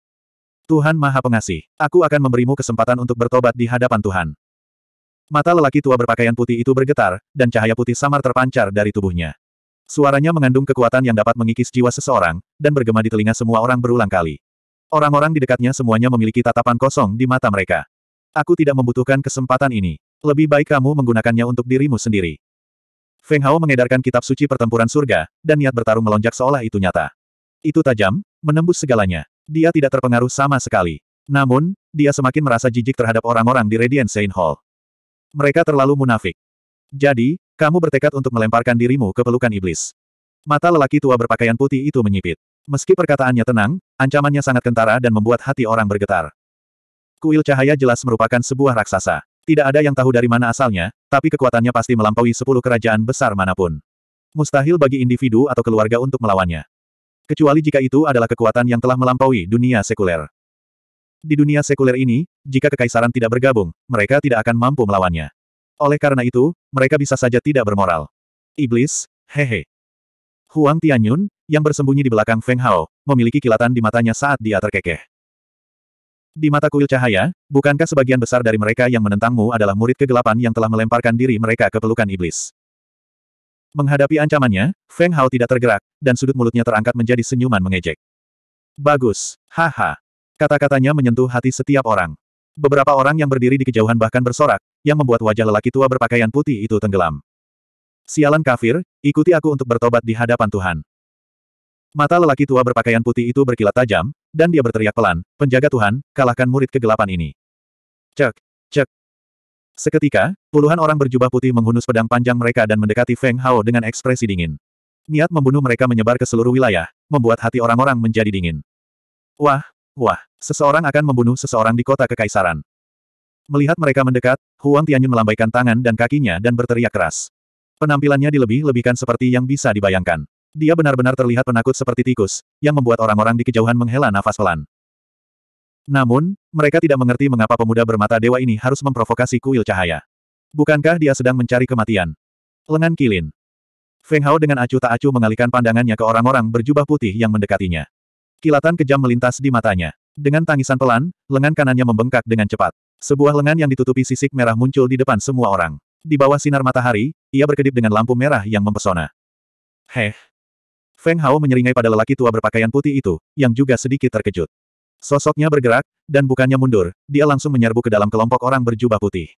[SPEAKER 1] Tuhan Maha Pengasih, aku akan memberimu kesempatan untuk bertobat di hadapan Tuhan. Mata lelaki tua berpakaian putih itu bergetar, dan cahaya putih samar terpancar dari tubuhnya. Suaranya mengandung kekuatan yang dapat mengikis jiwa seseorang, dan bergema di telinga semua orang berulang kali. Orang-orang di dekatnya semuanya memiliki tatapan kosong di mata mereka. Aku tidak membutuhkan kesempatan ini. Lebih baik kamu menggunakannya untuk dirimu sendiri. Feng Hao mengedarkan kitab suci pertempuran surga, dan niat bertarung melonjak seolah itu nyata. Itu tajam, menembus segalanya. Dia tidak terpengaruh sama sekali. Namun, dia semakin merasa jijik terhadap orang-orang di Radiant Saint Hall. Mereka terlalu munafik. Jadi, kamu bertekad untuk melemparkan dirimu ke pelukan iblis. Mata lelaki tua berpakaian putih itu menyipit. Meski perkataannya tenang, ancamannya sangat kentara dan membuat hati orang bergetar. Kuil cahaya jelas merupakan sebuah raksasa. Tidak ada yang tahu dari mana asalnya, tapi kekuatannya pasti melampaui sepuluh kerajaan besar manapun. Mustahil bagi individu atau keluarga untuk melawannya. Kecuali jika itu adalah kekuatan yang telah melampaui dunia sekuler. Di dunia sekuler ini, jika kekaisaran tidak bergabung, mereka tidak akan mampu melawannya. Oleh karena itu, mereka bisa saja tidak bermoral. Iblis, hehe. Huang Tianyun, yang bersembunyi di belakang Feng Hao, memiliki kilatan di matanya saat dia terkekeh. Di mata kuil cahaya, bukankah sebagian besar dari mereka yang menentangmu adalah murid kegelapan yang telah melemparkan diri mereka ke pelukan iblis? Menghadapi ancamannya, Feng Hao tidak tergerak, dan sudut mulutnya terangkat menjadi senyuman mengejek. Bagus, haha. Kata-katanya menyentuh hati setiap orang. Beberapa orang yang berdiri di kejauhan bahkan bersorak, yang membuat wajah lelaki tua berpakaian putih itu tenggelam. Sialan kafir, ikuti aku untuk bertobat di hadapan Tuhan. Mata lelaki tua berpakaian putih itu berkilat tajam, dan dia berteriak pelan, penjaga Tuhan, kalahkan murid kegelapan ini. Cek, cek. Seketika, puluhan orang berjubah putih menghunus pedang panjang mereka dan mendekati Feng Hao dengan ekspresi dingin. Niat membunuh mereka menyebar ke seluruh wilayah, membuat hati orang-orang menjadi dingin. Wah, Wah, seseorang akan membunuh seseorang di kota kekaisaran. Melihat mereka mendekat, Huang Tianyun melambaikan tangan dan kakinya dan berteriak keras. Penampilannya dilebih-lebihkan seperti yang bisa dibayangkan. Dia benar-benar terlihat penakut seperti tikus, yang membuat orang-orang di kejauhan menghela nafas pelan. Namun, mereka tidak mengerti mengapa pemuda bermata dewa ini harus memprovokasi kuil cahaya. Bukankah dia sedang mencari kematian? Lengan kilin. Feng Hao dengan acuh tak acuh mengalihkan pandangannya ke orang-orang berjubah putih yang mendekatinya. Kilatan kejam melintas di matanya. Dengan tangisan pelan, lengan kanannya membengkak dengan cepat. Sebuah lengan yang ditutupi sisik merah muncul di depan semua orang. Di bawah sinar matahari, ia berkedip dengan lampu merah yang mempesona. Heh. Feng Hao menyeringai pada lelaki tua berpakaian putih itu, yang juga sedikit terkejut. Sosoknya bergerak, dan bukannya mundur, dia langsung menyerbu ke dalam kelompok orang berjubah putih.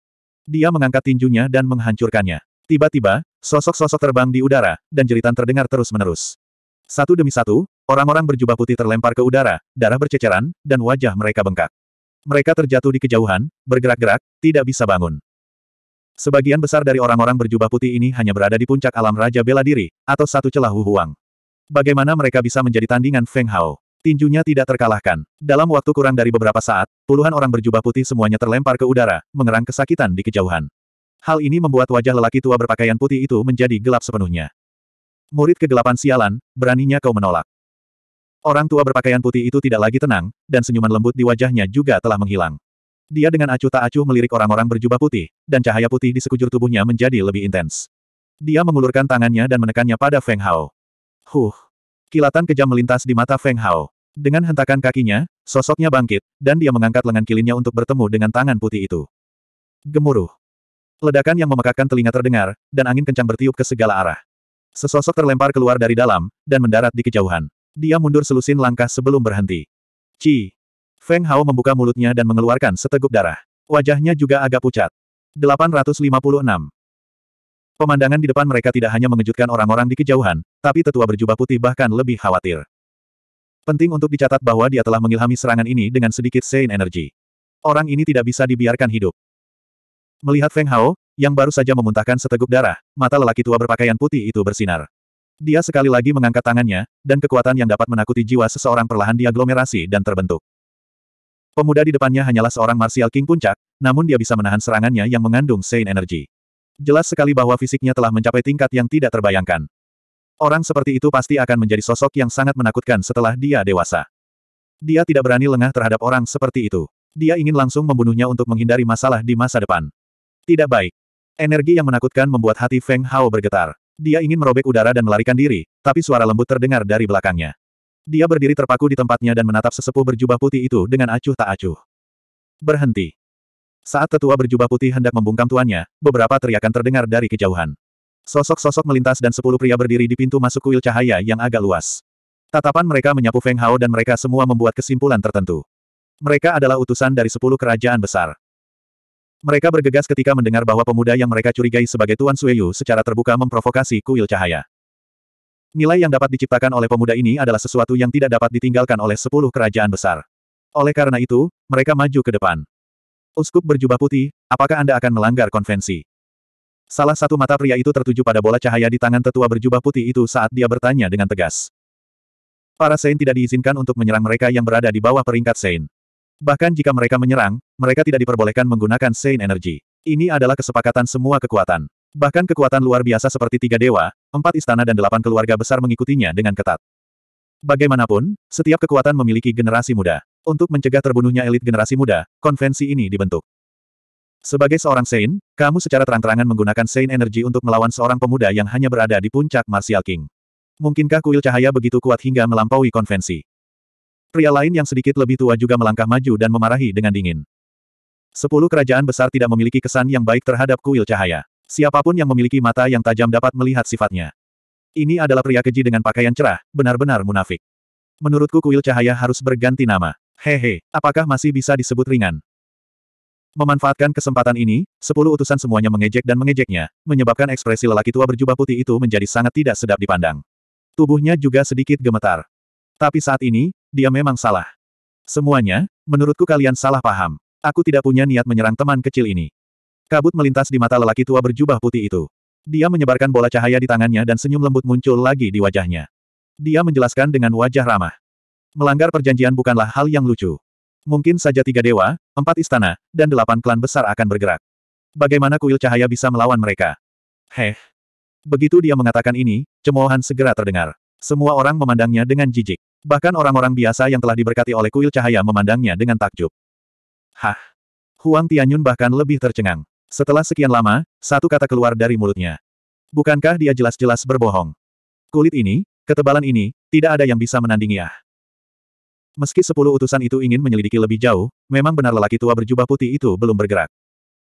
[SPEAKER 1] Dia mengangkat tinjunya dan menghancurkannya. Tiba-tiba, sosok-sosok terbang di udara, dan jeritan terdengar terus-menerus. Satu demi satu, Orang-orang berjubah putih terlempar ke udara, darah berceceran, dan wajah mereka bengkak. Mereka terjatuh di kejauhan, bergerak-gerak, tidak bisa bangun. Sebagian besar dari orang-orang berjubah putih ini hanya berada di puncak alam Raja Bela Diri, atau satu celah huang. Bagaimana mereka bisa menjadi tandingan Feng Hao? Tinjunya tidak terkalahkan. Dalam waktu kurang dari beberapa saat, puluhan orang berjubah putih semuanya terlempar ke udara, mengerang kesakitan di kejauhan. Hal ini membuat wajah lelaki tua berpakaian putih itu menjadi gelap sepenuhnya. Murid kegelapan sialan, beraninya kau menolak. Orang tua berpakaian putih itu tidak lagi tenang, dan senyuman lembut di wajahnya juga telah menghilang. Dia dengan acuh tak acuh melirik orang-orang berjubah putih, dan cahaya putih di sekujur tubuhnya menjadi lebih intens. Dia mengulurkan tangannya dan menekannya pada Feng Hao. Huh! Kilatan kejam melintas di mata Feng Hao. Dengan hentakan kakinya, sosoknya bangkit, dan dia mengangkat lengan kilinnya untuk bertemu dengan tangan putih itu. Gemuruh. Ledakan yang memekakkan telinga terdengar, dan angin kencang bertiup ke segala arah. Sesosok terlempar keluar dari dalam, dan mendarat di kejauhan. Dia mundur selusin langkah sebelum berhenti. Ci! Feng Hao membuka mulutnya dan mengeluarkan seteguk darah. Wajahnya juga agak pucat. 856. Pemandangan di depan mereka tidak hanya mengejutkan orang-orang di kejauhan, tapi tetua berjubah putih bahkan lebih khawatir. Penting untuk dicatat bahwa dia telah mengilhami serangan ini dengan sedikit Sein energi. Orang ini tidak bisa dibiarkan hidup. Melihat Feng Hao, yang baru saja memuntahkan seteguk darah, mata lelaki tua berpakaian putih itu bersinar. Dia sekali lagi mengangkat tangannya, dan kekuatan yang dapat menakuti jiwa seseorang perlahan diaglomerasi dan terbentuk. Pemuda di depannya hanyalah seorang Martial King puncak, namun dia bisa menahan serangannya yang mengandung sein Energy. Jelas sekali bahwa fisiknya telah mencapai tingkat yang tidak terbayangkan. Orang seperti itu pasti akan menjadi sosok yang sangat menakutkan setelah dia dewasa. Dia tidak berani lengah terhadap orang seperti itu. Dia ingin langsung membunuhnya untuk menghindari masalah di masa depan. Tidak baik. Energi yang menakutkan membuat hati Feng Hao bergetar. Dia ingin merobek udara dan melarikan diri, tapi suara lembut terdengar dari belakangnya. Dia berdiri terpaku di tempatnya dan menatap sesepuh berjubah putih itu dengan acuh tak acuh. Berhenti. Saat tetua berjubah putih hendak membungkam tuannya, beberapa teriakan terdengar dari kejauhan. Sosok-sosok melintas dan sepuluh pria berdiri di pintu masuk kuil cahaya yang agak luas. Tatapan mereka menyapu Feng Hao dan mereka semua membuat kesimpulan tertentu. Mereka adalah utusan dari sepuluh kerajaan besar. Mereka bergegas ketika mendengar bahwa pemuda yang mereka curigai sebagai Tuan Sueyu secara terbuka memprovokasi kuil cahaya. Nilai yang dapat diciptakan oleh pemuda ini adalah sesuatu yang tidak dapat ditinggalkan oleh sepuluh kerajaan besar. Oleh karena itu, mereka maju ke depan. Uskup berjubah putih, apakah Anda akan melanggar konvensi? Salah satu mata pria itu tertuju pada bola cahaya di tangan tetua berjubah putih itu saat dia bertanya dengan tegas. Para Sein tidak diizinkan untuk menyerang mereka yang berada di bawah peringkat Sein. Bahkan jika mereka menyerang, mereka tidak diperbolehkan menggunakan Saint Energy. Ini adalah kesepakatan semua kekuatan. Bahkan kekuatan luar biasa seperti tiga dewa, empat istana dan delapan keluarga besar mengikutinya dengan ketat. Bagaimanapun, setiap kekuatan memiliki generasi muda. Untuk mencegah terbunuhnya elit generasi muda, konvensi ini dibentuk. Sebagai seorang Saint, kamu secara terang-terangan menggunakan Saint Energy untuk melawan seorang pemuda yang hanya berada di puncak Martial King. Mungkinkah kuil cahaya begitu kuat hingga melampaui konvensi? Pria lain yang sedikit lebih tua juga melangkah maju dan memarahi dengan dingin. Sepuluh kerajaan besar tidak memiliki kesan yang baik terhadap kuil cahaya. Siapapun yang memiliki mata yang tajam dapat melihat sifatnya. Ini adalah pria keji dengan pakaian cerah, benar-benar munafik. Menurutku kuil cahaya harus berganti nama. Hehe, apakah masih bisa disebut ringan? Memanfaatkan kesempatan ini, sepuluh utusan semuanya mengejek dan mengejeknya, menyebabkan ekspresi lelaki tua berjubah putih itu menjadi sangat tidak sedap dipandang. Tubuhnya juga sedikit gemetar. Tapi saat ini, dia memang salah. Semuanya, menurutku kalian salah paham. Aku tidak punya niat menyerang teman kecil ini. Kabut melintas di mata lelaki tua berjubah putih itu. Dia menyebarkan bola cahaya di tangannya dan senyum lembut muncul lagi di wajahnya. Dia menjelaskan dengan wajah ramah. Melanggar perjanjian bukanlah hal yang lucu. Mungkin saja tiga dewa, empat istana, dan delapan klan besar akan bergerak. Bagaimana kuil cahaya bisa melawan mereka? Heh. Begitu dia mengatakan ini, cemoohan segera terdengar. Semua orang memandangnya dengan jijik. Bahkan orang-orang biasa yang telah diberkati oleh kuil cahaya memandangnya dengan takjub. Hah! Huang Tianyun bahkan lebih tercengang. Setelah sekian lama, satu kata keluar dari mulutnya. Bukankah dia jelas-jelas berbohong? Kulit ini, ketebalan ini, tidak ada yang bisa menandingi ah. Meski sepuluh utusan itu ingin menyelidiki lebih jauh, memang benar lelaki tua berjubah putih itu belum bergerak.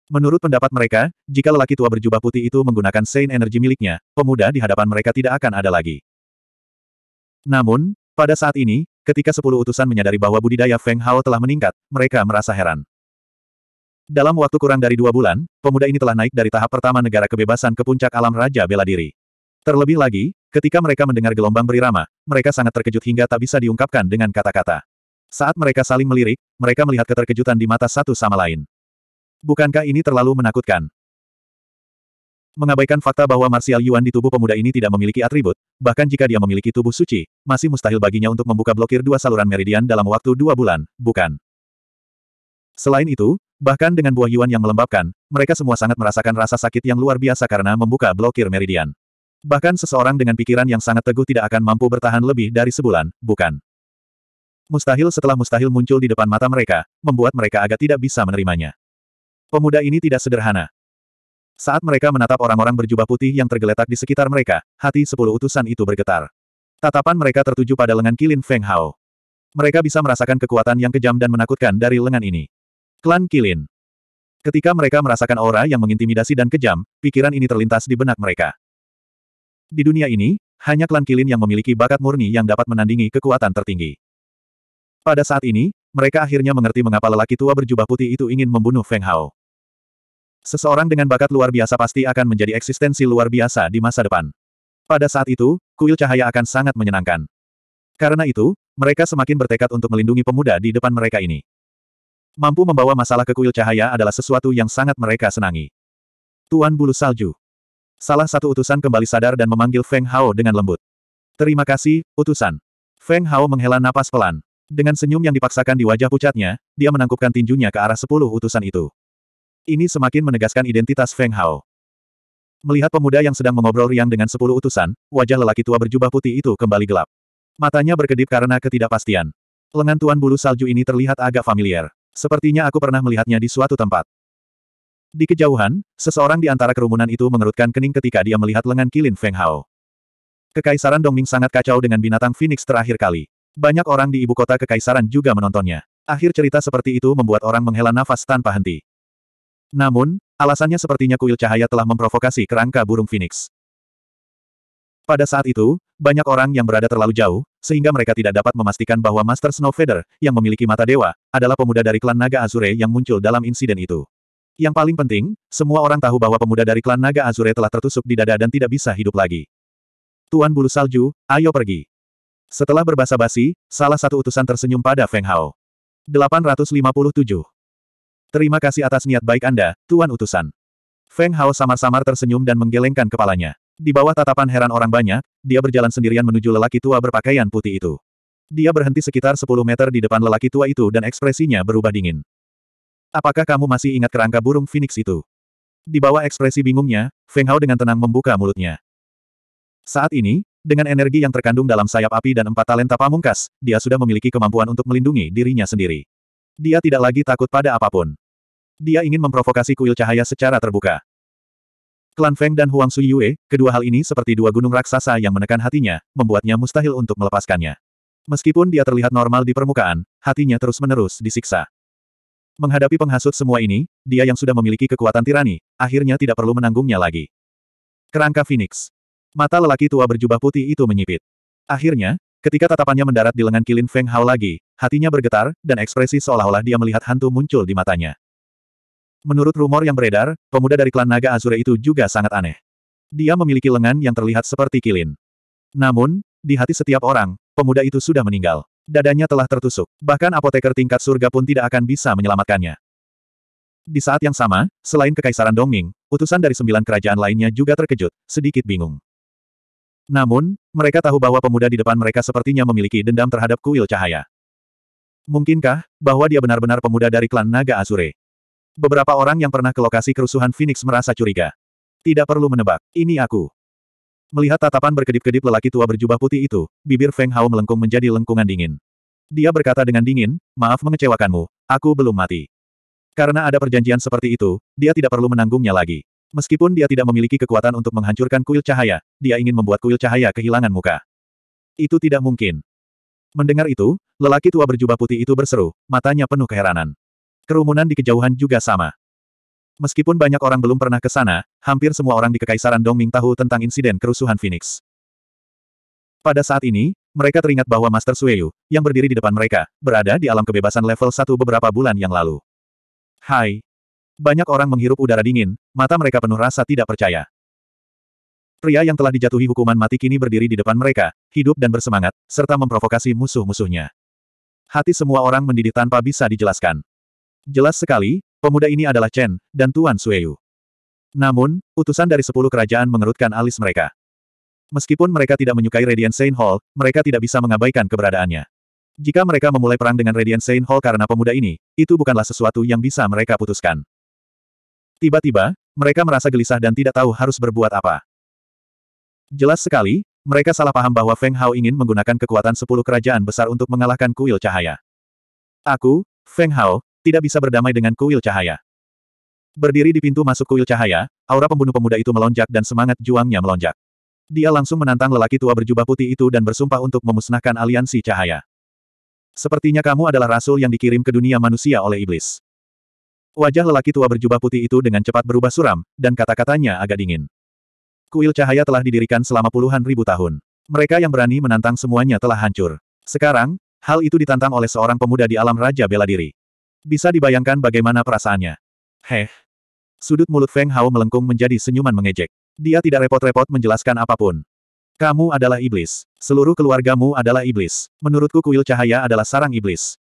[SPEAKER 1] Menurut pendapat mereka, jika lelaki tua berjubah putih itu menggunakan Sein energi miliknya, pemuda di hadapan mereka tidak akan ada lagi. Namun, pada saat ini, ketika sepuluh utusan menyadari bahwa budidaya Feng Hao telah meningkat, mereka merasa heran. Dalam waktu kurang dari dua bulan, pemuda ini telah naik dari tahap pertama negara kebebasan ke puncak alam Raja Bela Diri. Terlebih lagi, ketika mereka mendengar gelombang berirama, mereka sangat terkejut hingga tak bisa diungkapkan dengan kata-kata. Saat mereka saling melirik, mereka melihat keterkejutan di mata satu sama lain. Bukankah ini terlalu menakutkan? Mengabaikan fakta bahwa Martial Yuan di tubuh pemuda ini tidak memiliki atribut, bahkan jika dia memiliki tubuh suci, masih mustahil baginya untuk membuka blokir dua saluran meridian dalam waktu dua bulan, bukan? Selain itu, bahkan dengan buah Yuan yang melembabkan, mereka semua sangat merasakan rasa sakit yang luar biasa karena membuka blokir meridian. Bahkan seseorang dengan pikiran yang sangat teguh tidak akan mampu bertahan lebih dari sebulan, bukan? Mustahil setelah mustahil muncul di depan mata mereka, membuat mereka agak tidak bisa menerimanya. Pemuda ini tidak sederhana, saat mereka menatap orang-orang berjubah putih yang tergeletak di sekitar mereka, hati sepuluh utusan itu bergetar. Tatapan mereka tertuju pada lengan Kilin Feng Hao. Mereka bisa merasakan kekuatan yang kejam dan menakutkan dari lengan ini. Klan Kilin. Ketika mereka merasakan aura yang mengintimidasi dan kejam, pikiran ini terlintas di benak mereka. Di dunia ini, hanya klan Kilin yang memiliki bakat murni yang dapat menandingi kekuatan tertinggi. Pada saat ini, mereka akhirnya mengerti mengapa lelaki tua berjubah putih itu ingin membunuh Feng Hao. Seseorang dengan bakat luar biasa pasti akan menjadi eksistensi luar biasa di masa depan. Pada saat itu, kuil cahaya akan sangat menyenangkan. Karena itu, mereka semakin bertekad untuk melindungi pemuda di depan mereka ini. Mampu membawa masalah ke kuil cahaya adalah sesuatu yang sangat mereka senangi. Tuan Bulu Salju. Salah satu utusan kembali sadar dan memanggil Feng Hao dengan lembut. Terima kasih, utusan. Feng Hao menghela napas pelan. Dengan senyum yang dipaksakan di wajah pucatnya, dia menangkupkan tinjunya ke arah sepuluh utusan itu. Ini semakin menegaskan identitas Feng Hao. Melihat pemuda yang sedang mengobrol riang dengan sepuluh utusan, wajah lelaki tua berjubah putih itu kembali gelap. Matanya berkedip karena ketidakpastian. Lengan tuan bulu salju ini terlihat agak familiar. Sepertinya aku pernah melihatnya di suatu tempat. Di kejauhan, seseorang di antara kerumunan itu mengerutkan kening ketika dia melihat lengan kilin Feng Hao. Kekaisaran Dongming sangat kacau dengan binatang Phoenix terakhir kali. Banyak orang di ibu kota kekaisaran juga menontonnya. Akhir cerita seperti itu membuat orang menghela nafas tanpa henti. Namun, alasannya sepertinya kuil cahaya telah memprovokasi kerangka burung Phoenix. Pada saat itu, banyak orang yang berada terlalu jauh, sehingga mereka tidak dapat memastikan bahwa Master Snow Feather, yang memiliki mata dewa, adalah pemuda dari klan Naga Azure yang muncul dalam insiden itu. Yang paling penting, semua orang tahu bahwa pemuda dari klan Naga Azure telah tertusuk di dada dan tidak bisa hidup lagi. Tuan Bulu Salju, ayo pergi. Setelah berbasa basi, salah satu utusan tersenyum pada Feng Hao. 857. Terima kasih atas niat baik Anda, Tuan Utusan. Feng Hao samar-samar tersenyum dan menggelengkan kepalanya. Di bawah tatapan heran orang banyak, dia berjalan sendirian menuju lelaki tua berpakaian putih itu. Dia berhenti sekitar 10 meter di depan lelaki tua itu dan ekspresinya berubah dingin. Apakah kamu masih ingat kerangka burung Phoenix itu? Di bawah ekspresi bingungnya, Feng Hao dengan tenang membuka mulutnya. Saat ini, dengan energi yang terkandung dalam sayap api dan empat talenta pamungkas, dia sudah memiliki kemampuan untuk melindungi dirinya sendiri. Dia tidak lagi takut pada apapun. Dia ingin memprovokasi kuil cahaya secara terbuka. Klan Feng dan Huang Suyue, kedua hal ini seperti dua gunung raksasa yang menekan hatinya, membuatnya mustahil untuk melepaskannya. Meskipun dia terlihat normal di permukaan, hatinya terus-menerus disiksa. Menghadapi penghasut semua ini, dia yang sudah memiliki kekuatan tirani, akhirnya tidak perlu menanggungnya lagi. Kerangka Phoenix. Mata lelaki tua berjubah putih itu menyipit. Akhirnya, ketika tatapannya mendarat di lengan Kilin Feng Hao lagi, hatinya bergetar, dan ekspresi seolah-olah dia melihat hantu muncul di matanya. Menurut rumor yang beredar, pemuda dari klan naga Azure itu juga sangat aneh. Dia memiliki lengan yang terlihat seperti kilin. Namun, di hati setiap orang, pemuda itu sudah meninggal. Dadanya telah tertusuk. Bahkan apoteker tingkat surga pun tidak akan bisa menyelamatkannya. Di saat yang sama, selain Kekaisaran Dongming, utusan dari sembilan kerajaan lainnya juga terkejut, sedikit bingung. Namun, mereka tahu bahwa pemuda di depan mereka sepertinya memiliki dendam terhadap kuil cahaya. Mungkinkah, bahwa dia benar-benar pemuda dari klan Naga Azure? Beberapa orang yang pernah ke lokasi kerusuhan Phoenix merasa curiga. Tidak perlu menebak, ini aku. Melihat tatapan berkedip-kedip lelaki tua berjubah putih itu, bibir Feng Hao melengkung menjadi lengkungan dingin. Dia berkata dengan dingin, maaf mengecewakanmu, aku belum mati. Karena ada perjanjian seperti itu, dia tidak perlu menanggungnya lagi. Meskipun dia tidak memiliki kekuatan untuk menghancurkan kuil cahaya, dia ingin membuat kuil cahaya kehilangan muka. Itu tidak mungkin. Mendengar itu, lelaki tua berjubah putih itu berseru, matanya penuh keheranan. Kerumunan di kejauhan juga sama. Meskipun banyak orang belum pernah ke sana, hampir semua orang di Kekaisaran Dongming tahu tentang insiden kerusuhan Phoenix. Pada saat ini, mereka teringat bahwa Master Sueyu, yang berdiri di depan mereka, berada di alam kebebasan level 1 beberapa bulan yang lalu. Hai. Banyak orang menghirup udara dingin, mata mereka penuh rasa tidak percaya. Pria yang telah dijatuhi hukuman mati kini berdiri di depan mereka, hidup dan bersemangat, serta memprovokasi musuh-musuhnya. Hati semua orang mendidih tanpa bisa dijelaskan. Jelas sekali, pemuda ini adalah Chen, dan Tuan Sueyu. Namun, utusan dari sepuluh kerajaan mengerutkan alis mereka. Meskipun mereka tidak menyukai Radiant Saint Hall, mereka tidak bisa mengabaikan keberadaannya. Jika mereka memulai perang dengan Radiant Saint Hall karena pemuda ini, itu bukanlah sesuatu yang bisa mereka putuskan. Tiba-tiba, mereka merasa gelisah dan tidak tahu harus berbuat apa. Jelas sekali, mereka salah paham bahwa Feng Hao ingin menggunakan kekuatan sepuluh kerajaan besar untuk mengalahkan kuil cahaya. Aku, Feng Hao, tidak bisa berdamai dengan kuil cahaya. Berdiri di pintu masuk kuil cahaya, aura pembunuh pemuda itu melonjak dan semangat juangnya melonjak. Dia langsung menantang lelaki tua berjubah putih itu dan bersumpah untuk memusnahkan aliansi cahaya. Sepertinya kamu adalah rasul yang dikirim ke dunia manusia oleh iblis. Wajah lelaki tua berjubah putih itu dengan cepat berubah suram, dan kata-katanya agak dingin. Kuil cahaya telah didirikan selama puluhan ribu tahun. Mereka yang berani menantang semuanya telah hancur. Sekarang, hal itu ditantang oleh seorang pemuda di alam Raja Bela Diri. Bisa dibayangkan bagaimana perasaannya. Heh. Sudut mulut Feng Hao melengkung menjadi senyuman mengejek. Dia tidak repot-repot menjelaskan apapun. Kamu adalah iblis. Seluruh keluargamu adalah iblis. Menurutku kuil cahaya adalah sarang iblis.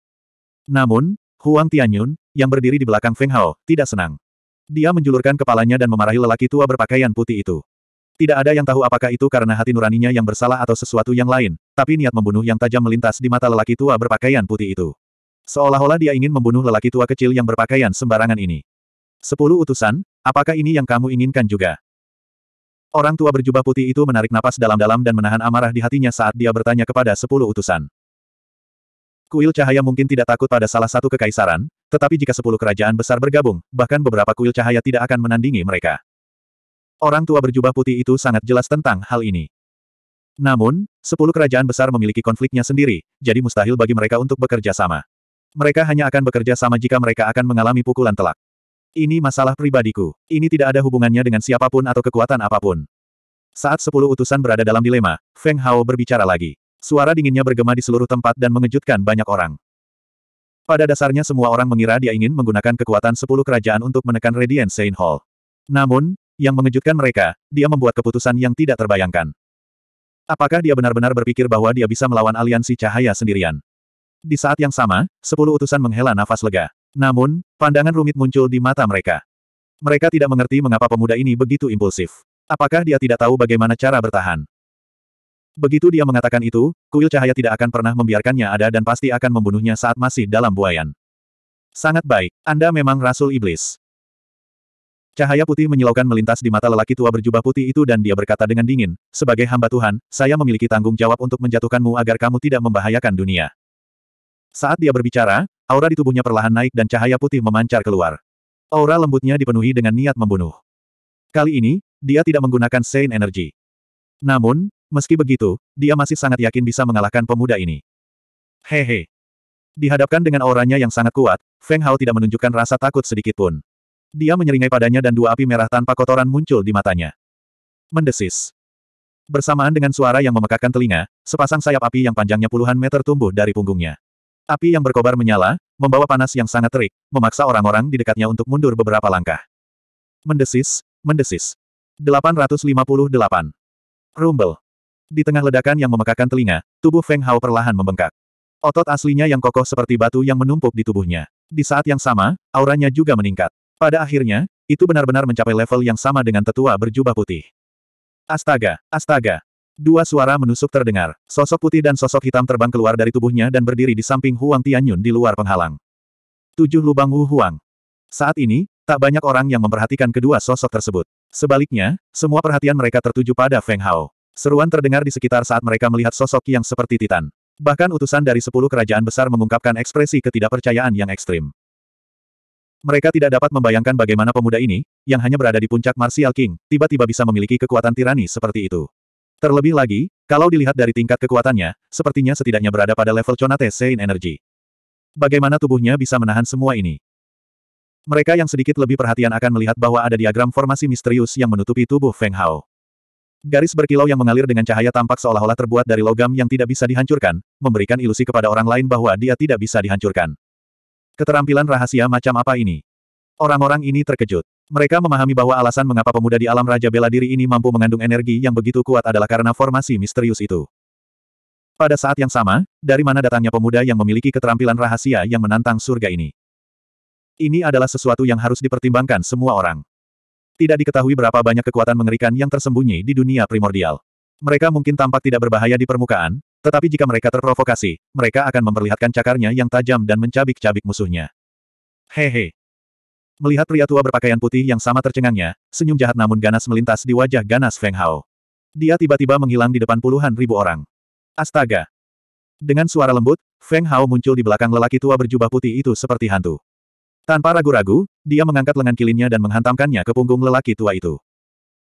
[SPEAKER 1] Namun, Huang Tianyun, yang berdiri di belakang Feng Hao, tidak senang. Dia menjulurkan kepalanya dan memarahi lelaki tua berpakaian putih itu. Tidak ada yang tahu apakah itu karena hati nuraninya yang bersalah atau sesuatu yang lain, tapi niat membunuh yang tajam melintas di mata lelaki tua berpakaian putih itu. Seolah-olah dia ingin membunuh lelaki tua kecil yang berpakaian sembarangan ini. Sepuluh utusan, apakah ini yang kamu inginkan juga? Orang tua berjubah putih itu menarik napas dalam-dalam dan menahan amarah di hatinya saat dia bertanya kepada sepuluh utusan. Kuil cahaya mungkin tidak takut pada salah satu kekaisaran, tetapi jika sepuluh kerajaan besar bergabung, bahkan beberapa kuil cahaya tidak akan menandingi mereka. Orang tua berjubah putih itu sangat jelas tentang hal ini. Namun, sepuluh kerajaan besar memiliki konfliknya sendiri, jadi mustahil bagi mereka untuk bekerja sama. Mereka hanya akan bekerja sama jika mereka akan mengalami pukulan telak. Ini masalah pribadiku. Ini tidak ada hubungannya dengan siapapun atau kekuatan apapun. Saat sepuluh utusan berada dalam dilema, Feng Hao berbicara lagi. Suara dinginnya bergema di seluruh tempat dan mengejutkan banyak orang. Pada dasarnya semua orang mengira dia ingin menggunakan kekuatan sepuluh kerajaan untuk menekan Radiant Saint Hall. Namun, yang mengejutkan mereka, dia membuat keputusan yang tidak terbayangkan. Apakah dia benar-benar berpikir bahwa dia bisa melawan aliansi cahaya sendirian? Di saat yang sama, sepuluh utusan menghela nafas lega. Namun, pandangan rumit muncul di mata mereka. Mereka tidak mengerti mengapa pemuda ini begitu impulsif. Apakah dia tidak tahu bagaimana cara bertahan? Begitu dia mengatakan itu, kuil cahaya tidak akan pernah membiarkannya ada dan pasti akan membunuhnya saat masih dalam buayan. Sangat baik, Anda memang Rasul Iblis. Cahaya putih menyilaukan melintas di mata lelaki tua berjubah putih itu dan dia berkata dengan dingin, sebagai hamba Tuhan, saya memiliki tanggung jawab untuk menjatuhkanmu agar kamu tidak membahayakan dunia. Saat dia berbicara, aura di tubuhnya perlahan naik dan cahaya putih memancar keluar. Aura lembutnya dipenuhi dengan niat membunuh. Kali ini, dia tidak menggunakan Saint Energy. Namun, meski begitu, dia masih sangat yakin bisa mengalahkan pemuda ini. Hehe. Dihadapkan dengan auranya yang sangat kuat, Feng Hao tidak menunjukkan rasa takut sedikit pun. Dia menyeringai padanya dan dua api merah tanpa kotoran muncul di matanya. Mendesis. Bersamaan dengan suara yang memekakkan telinga, sepasang sayap api yang panjangnya puluhan meter tumbuh dari punggungnya. Api yang berkobar menyala, membawa panas yang sangat terik, memaksa orang-orang di dekatnya untuk mundur beberapa langkah. Mendesis, mendesis. 858. Rumble. Di tengah ledakan yang memekakan telinga, tubuh Feng Hao perlahan membengkak. Otot aslinya yang kokoh seperti batu yang menumpuk di tubuhnya. Di saat yang sama, auranya juga meningkat. Pada akhirnya, itu benar-benar mencapai level yang sama dengan tetua berjubah putih. Astaga, astaga, Dua suara menusuk terdengar, sosok putih dan sosok hitam terbang keluar dari tubuhnya dan berdiri di samping Huang Tianyun di luar penghalang. Tujuh lubang Wu Huang. Saat ini, tak banyak orang yang memperhatikan kedua sosok tersebut. Sebaliknya, semua perhatian mereka tertuju pada Feng Hao. Seruan terdengar di sekitar saat mereka melihat sosok yang seperti Titan. Bahkan utusan dari sepuluh kerajaan besar mengungkapkan ekspresi ketidakpercayaan yang ekstrim. Mereka tidak dapat membayangkan bagaimana pemuda ini, yang hanya berada di puncak Martial King, tiba-tiba bisa memiliki kekuatan tirani seperti itu. Terlebih lagi, kalau dilihat dari tingkat kekuatannya, sepertinya setidaknya berada pada level Chonate Sein Energy. Bagaimana tubuhnya bisa menahan semua ini? Mereka yang sedikit lebih perhatian akan melihat bahwa ada diagram formasi misterius yang menutupi tubuh Feng Hao. Garis berkilau yang mengalir dengan cahaya tampak seolah-olah terbuat dari logam yang tidak bisa dihancurkan, memberikan ilusi kepada orang lain bahwa dia tidak bisa dihancurkan. Keterampilan rahasia macam apa ini? Orang-orang ini terkejut. Mereka memahami bahwa alasan mengapa pemuda di alam Raja Bela Diri ini mampu mengandung energi yang begitu kuat adalah karena formasi misterius itu. Pada saat yang sama, dari mana datangnya pemuda yang memiliki keterampilan rahasia yang menantang surga ini? Ini adalah sesuatu yang harus dipertimbangkan semua orang. Tidak diketahui berapa banyak kekuatan mengerikan yang tersembunyi di dunia primordial. Mereka mungkin tampak tidak berbahaya di permukaan, tetapi jika mereka terprovokasi, mereka akan memperlihatkan cakarnya yang tajam dan mencabik-cabik musuhnya. Hehe, Melihat pria tua berpakaian putih yang sama tercengangnya, senyum jahat namun ganas melintas di wajah ganas Feng Hao. Dia tiba-tiba menghilang di depan puluhan ribu orang. Astaga! Dengan suara lembut, Feng Hao muncul di belakang lelaki tua berjubah putih itu seperti hantu. Tanpa ragu-ragu, dia mengangkat lengan kilinnya dan menghantamkannya ke punggung lelaki tua itu.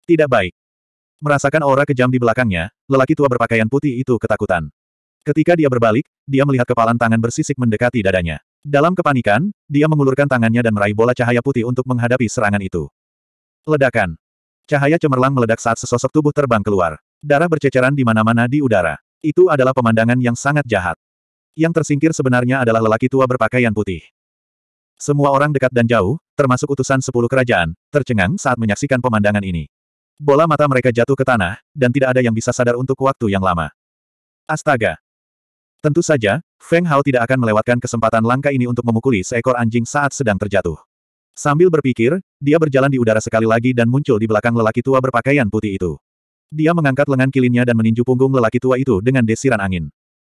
[SPEAKER 1] Tidak baik. Merasakan aura kejam di belakangnya, lelaki tua berpakaian putih itu ketakutan. Ketika dia berbalik, dia melihat kepalan tangan bersisik mendekati dadanya. Dalam kepanikan, dia mengulurkan tangannya dan meraih bola cahaya putih untuk menghadapi serangan itu. Ledakan. Cahaya cemerlang meledak saat sesosok tubuh terbang keluar. Darah berceceran di mana-mana di udara. Itu adalah pemandangan yang sangat jahat. Yang tersingkir sebenarnya adalah lelaki tua berpakaian putih. Semua orang dekat dan jauh, termasuk utusan sepuluh kerajaan, tercengang saat menyaksikan pemandangan ini. Bola mata mereka jatuh ke tanah, dan tidak ada yang bisa sadar untuk waktu yang lama. Astaga, Tentu saja, Feng Hao tidak akan melewatkan kesempatan langka ini untuk memukuli seekor anjing saat sedang terjatuh. Sambil berpikir, dia berjalan di udara sekali lagi dan muncul di belakang lelaki tua berpakaian putih itu. Dia mengangkat lengan kilinnya dan meninju punggung lelaki tua itu dengan desiran angin.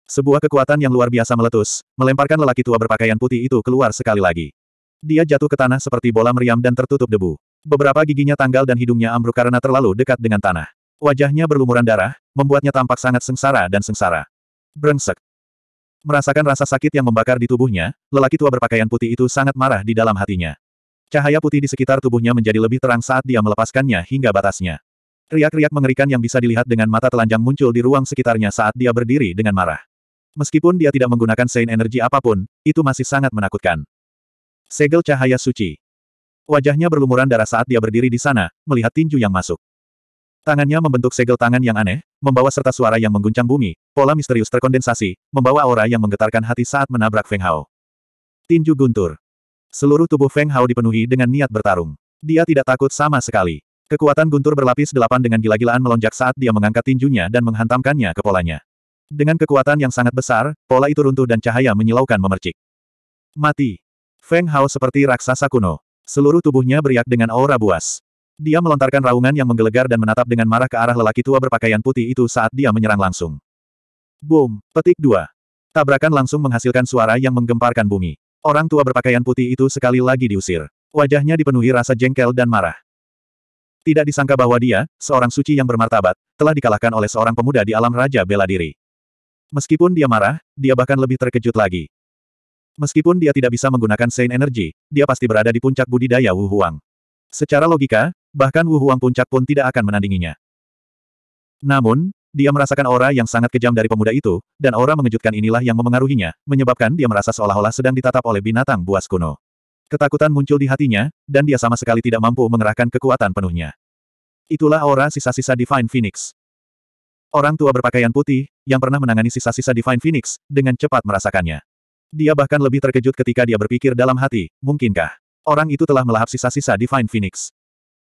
[SPEAKER 1] Sebuah kekuatan yang luar biasa meletus, melemparkan lelaki tua berpakaian putih itu keluar sekali lagi. Dia jatuh ke tanah seperti bola meriam dan tertutup debu. Beberapa giginya tanggal dan hidungnya ambruk karena terlalu dekat dengan tanah. Wajahnya berlumuran darah, membuatnya tampak sangat sengsara dan sengsara. Brengsek. Merasakan rasa sakit yang membakar di tubuhnya, lelaki tua berpakaian putih itu sangat marah di dalam hatinya. Cahaya putih di sekitar tubuhnya menjadi lebih terang saat dia melepaskannya hingga batasnya. Riak-riak mengerikan yang bisa dilihat dengan mata telanjang muncul di ruang sekitarnya saat dia berdiri dengan marah. Meskipun dia tidak menggunakan sein energi apapun, itu masih sangat menakutkan. Segel cahaya suci. Wajahnya berlumuran darah saat dia berdiri di sana, melihat tinju yang masuk. Tangannya membentuk segel tangan yang aneh, membawa serta suara yang mengguncang bumi, pola misterius terkondensasi, membawa aura yang menggetarkan hati saat menabrak Feng Hao. Tinju guntur. Seluruh tubuh Feng Hao dipenuhi dengan niat bertarung. Dia tidak takut sama sekali. Kekuatan guntur berlapis delapan dengan gila-gilaan melonjak saat dia mengangkat tinjunya dan menghantamkannya ke polanya. Dengan kekuatan yang sangat besar, pola itu runtuh dan cahaya menyilaukan memercik. Mati. Feng Hao seperti raksasa kuno. Seluruh tubuhnya beriak dengan aura buas. Dia melontarkan raungan yang menggelegar dan menatap dengan marah ke arah lelaki tua berpakaian putih itu saat dia menyerang langsung. Boom, petik dua. Tabrakan langsung menghasilkan suara yang menggemparkan bumi. Orang tua berpakaian putih itu sekali lagi diusir. Wajahnya dipenuhi rasa jengkel dan marah. Tidak disangka bahwa dia, seorang suci yang bermartabat, telah dikalahkan oleh seorang pemuda di alam Raja Bela Diri. Meskipun dia marah, dia bahkan lebih terkejut lagi. Meskipun dia tidak bisa menggunakan Saint Energy, dia pasti berada di puncak budidaya Wu Huang. Secara logika, bahkan Wu Huang puncak pun tidak akan menandinginya. Namun, dia merasakan aura yang sangat kejam dari pemuda itu, dan aura mengejutkan inilah yang memengaruhinya, menyebabkan dia merasa seolah-olah sedang ditatap oleh binatang buas kuno. Ketakutan muncul di hatinya, dan dia sama sekali tidak mampu mengerahkan kekuatan penuhnya. Itulah aura sisa-sisa Divine Phoenix. Orang tua berpakaian putih, yang pernah menangani sisa-sisa Divine Phoenix, dengan cepat merasakannya. Dia bahkan lebih terkejut ketika dia berpikir dalam hati, mungkinkah orang itu telah melahap sisa-sisa Divine Phoenix.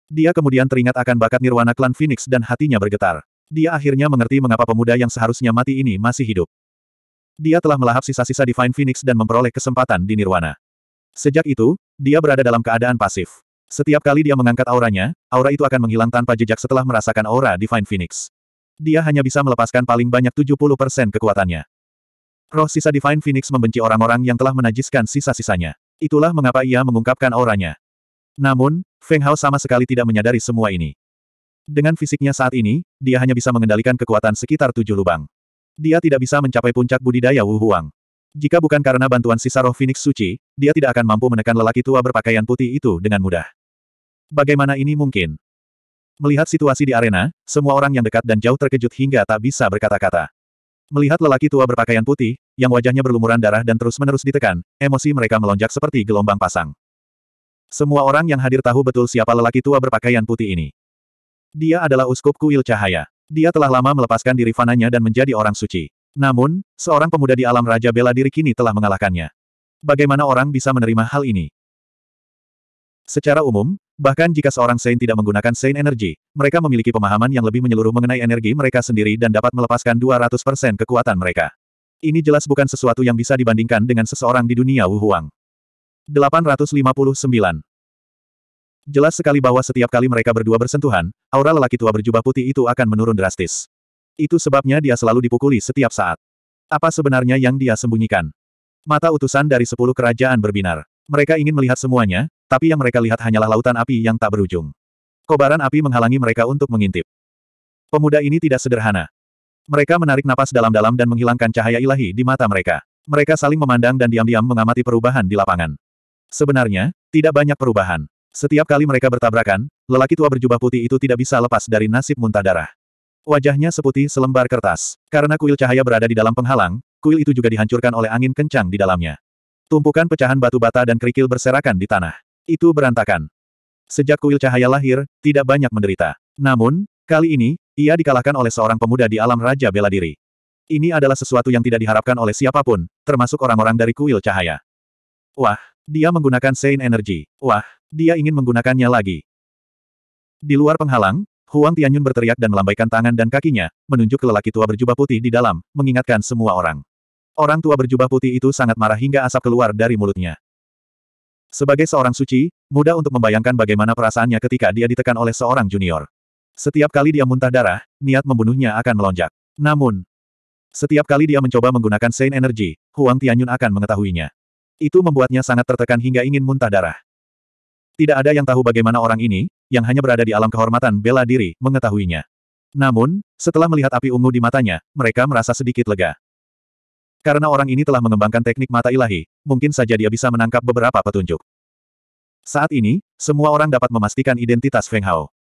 [SPEAKER 1] Dia kemudian teringat akan bakat nirwana klan Phoenix dan hatinya bergetar. Dia akhirnya mengerti mengapa pemuda yang seharusnya mati ini masih hidup. Dia telah melahap sisa-sisa Divine Phoenix dan memperoleh kesempatan di nirwana. Sejak itu, dia berada dalam keadaan pasif. Setiap kali dia mengangkat auranya, aura itu akan menghilang tanpa jejak setelah merasakan aura Divine Phoenix. Dia hanya bisa melepaskan paling banyak 70% kekuatannya. Roh sisa Divine Phoenix membenci orang-orang yang telah menajiskan sisa-sisanya. Itulah mengapa ia mengungkapkan auranya. Namun, Feng Hao sama sekali tidak menyadari semua ini. Dengan fisiknya saat ini, dia hanya bisa mengendalikan kekuatan sekitar tujuh lubang. Dia tidak bisa mencapai puncak budidaya Wu Huang. Jika bukan karena bantuan sisa roh Phoenix Suci, dia tidak akan mampu menekan lelaki tua berpakaian putih itu dengan mudah. Bagaimana ini mungkin? Melihat situasi di arena, semua orang yang dekat dan jauh terkejut hingga tak bisa berkata-kata. Melihat lelaki tua berpakaian putih, yang wajahnya berlumuran darah dan terus-menerus ditekan, emosi mereka melonjak seperti gelombang pasang. Semua orang yang hadir tahu betul siapa lelaki tua berpakaian putih ini. Dia adalah uskup kuil cahaya. Dia telah lama melepaskan diri fananya dan menjadi orang suci. Namun, seorang pemuda di alam Raja Bela Diri kini telah mengalahkannya. Bagaimana orang bisa menerima hal ini? Secara umum, bahkan jika seorang Saint tidak menggunakan Saint Energy, mereka memiliki pemahaman yang lebih menyeluruh mengenai energi mereka sendiri dan dapat melepaskan 200% kekuatan mereka. Ini jelas bukan sesuatu yang bisa dibandingkan dengan seseorang di dunia Wu Huang. 859. Jelas sekali bahwa setiap kali mereka berdua bersentuhan, aura lelaki tua berjubah putih itu akan menurun drastis. Itu sebabnya dia selalu dipukuli setiap saat. Apa sebenarnya yang dia sembunyikan? Mata utusan dari sepuluh kerajaan berbinar. Mereka ingin melihat semuanya, tapi yang mereka lihat hanyalah lautan api yang tak berujung. Kobaran api menghalangi mereka untuk mengintip. Pemuda ini tidak sederhana. Mereka menarik napas dalam-dalam dan menghilangkan cahaya ilahi di mata mereka. Mereka saling memandang dan diam-diam mengamati perubahan di lapangan. Sebenarnya, tidak banyak perubahan. Setiap kali mereka bertabrakan, lelaki tua berjubah putih itu tidak bisa lepas dari nasib muntah darah. Wajahnya seputih selembar kertas. Karena kuil cahaya berada di dalam penghalang, kuil itu juga dihancurkan oleh angin kencang di dalamnya. Tumpukan pecahan batu bata dan kerikil berserakan di tanah. Itu berantakan. Sejak kuil cahaya lahir, tidak banyak menderita. Namun, kali ini, ia dikalahkan oleh seorang pemuda di alam Raja Bela Diri. Ini adalah sesuatu yang tidak diharapkan oleh siapapun, termasuk orang-orang dari kuil cahaya. Wah, dia menggunakan Sein Energy. Wah, dia ingin menggunakannya lagi. Di luar penghalang, Huang Tianyun berteriak dan melambaikan tangan dan kakinya, menunjuk ke lelaki tua berjubah putih di dalam, mengingatkan semua orang. Orang tua berjubah putih itu sangat marah hingga asap keluar dari mulutnya. Sebagai seorang suci, mudah untuk membayangkan bagaimana perasaannya ketika dia ditekan oleh seorang junior. Setiap kali dia muntah darah, niat membunuhnya akan melonjak. Namun, setiap kali dia mencoba menggunakan Sein Energy, Huang Tianyun akan mengetahuinya. Itu membuatnya sangat tertekan hingga ingin muntah darah. Tidak ada yang tahu bagaimana orang ini, yang hanya berada di alam kehormatan bela diri, mengetahuinya. Namun, setelah melihat api ungu di matanya, mereka merasa sedikit lega. Karena orang ini telah mengembangkan teknik mata ilahi, mungkin saja dia bisa menangkap beberapa petunjuk. Saat ini, semua orang dapat memastikan identitas Feng Hao.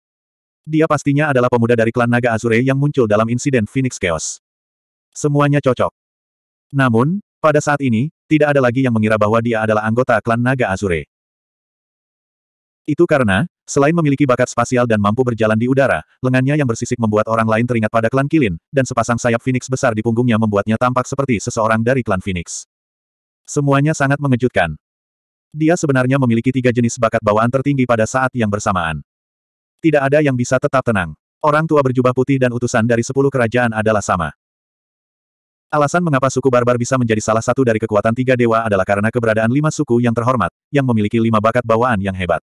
[SPEAKER 1] Dia pastinya adalah pemuda dari klan Naga Azure yang muncul dalam insiden Phoenix Chaos. Semuanya cocok. Namun, pada saat ini, tidak ada lagi yang mengira bahwa dia adalah anggota klan Naga Azure. Itu karena, selain memiliki bakat spasial dan mampu berjalan di udara, lengannya yang bersisik membuat orang lain teringat pada klan Kilin, dan sepasang sayap Phoenix besar di punggungnya membuatnya tampak seperti seseorang dari klan Phoenix. Semuanya sangat mengejutkan. Dia sebenarnya memiliki tiga jenis bakat bawaan tertinggi pada saat yang bersamaan. Tidak ada yang bisa tetap tenang. Orang tua berjubah putih dan utusan dari sepuluh kerajaan adalah sama. Alasan mengapa suku barbar bisa menjadi salah satu dari kekuatan tiga dewa adalah karena keberadaan lima suku yang terhormat, yang memiliki lima bakat bawaan yang hebat.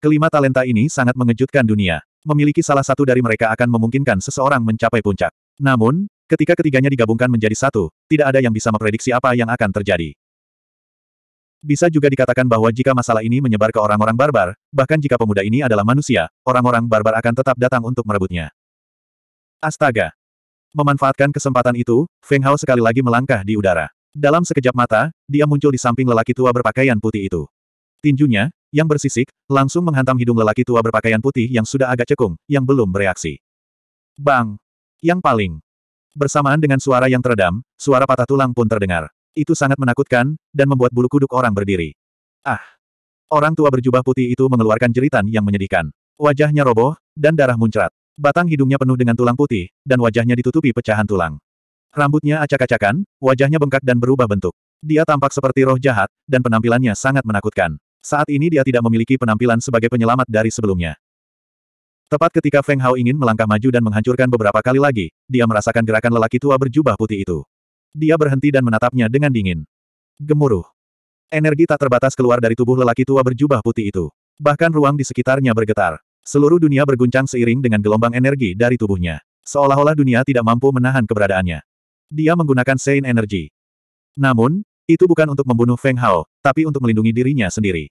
[SPEAKER 1] Kelima talenta ini sangat mengejutkan dunia. Memiliki salah satu dari mereka akan memungkinkan seseorang mencapai puncak. Namun, ketika ketiganya digabungkan menjadi satu, tidak ada yang bisa memprediksi apa yang akan terjadi. Bisa juga dikatakan bahwa jika masalah ini menyebar ke orang-orang barbar, bahkan jika pemuda ini adalah manusia, orang-orang barbar akan tetap datang untuk merebutnya. Astaga, Memanfaatkan kesempatan itu, Feng Hao sekali lagi melangkah di udara. Dalam sekejap mata, dia muncul di samping lelaki tua berpakaian putih itu. Tinjunya, yang bersisik, langsung menghantam hidung lelaki tua berpakaian putih yang sudah agak cekung, yang belum bereaksi. Bang! Yang paling. Bersamaan dengan suara yang teredam, suara patah tulang pun terdengar. Itu sangat menakutkan, dan membuat bulu kuduk orang berdiri. Ah! Orang tua berjubah putih itu mengeluarkan jeritan yang menyedihkan. Wajahnya roboh, dan darah muncrat. Batang hidungnya penuh dengan tulang putih, dan wajahnya ditutupi pecahan tulang. Rambutnya acak-acakan, wajahnya bengkak dan berubah bentuk. Dia tampak seperti roh jahat, dan penampilannya sangat menakutkan. Saat ini dia tidak memiliki penampilan sebagai penyelamat dari sebelumnya. Tepat ketika Feng Hao ingin melangkah maju dan menghancurkan beberapa kali lagi, dia merasakan gerakan lelaki tua berjubah putih itu. Dia berhenti dan menatapnya dengan dingin. Gemuruh. Energi tak terbatas keluar dari tubuh lelaki tua berjubah putih itu. Bahkan ruang di sekitarnya bergetar. Seluruh dunia berguncang seiring dengan gelombang energi dari tubuhnya. Seolah-olah dunia tidak mampu menahan keberadaannya. Dia menggunakan Sein Energy. Namun, itu bukan untuk membunuh Feng Hao, tapi untuk melindungi dirinya sendiri.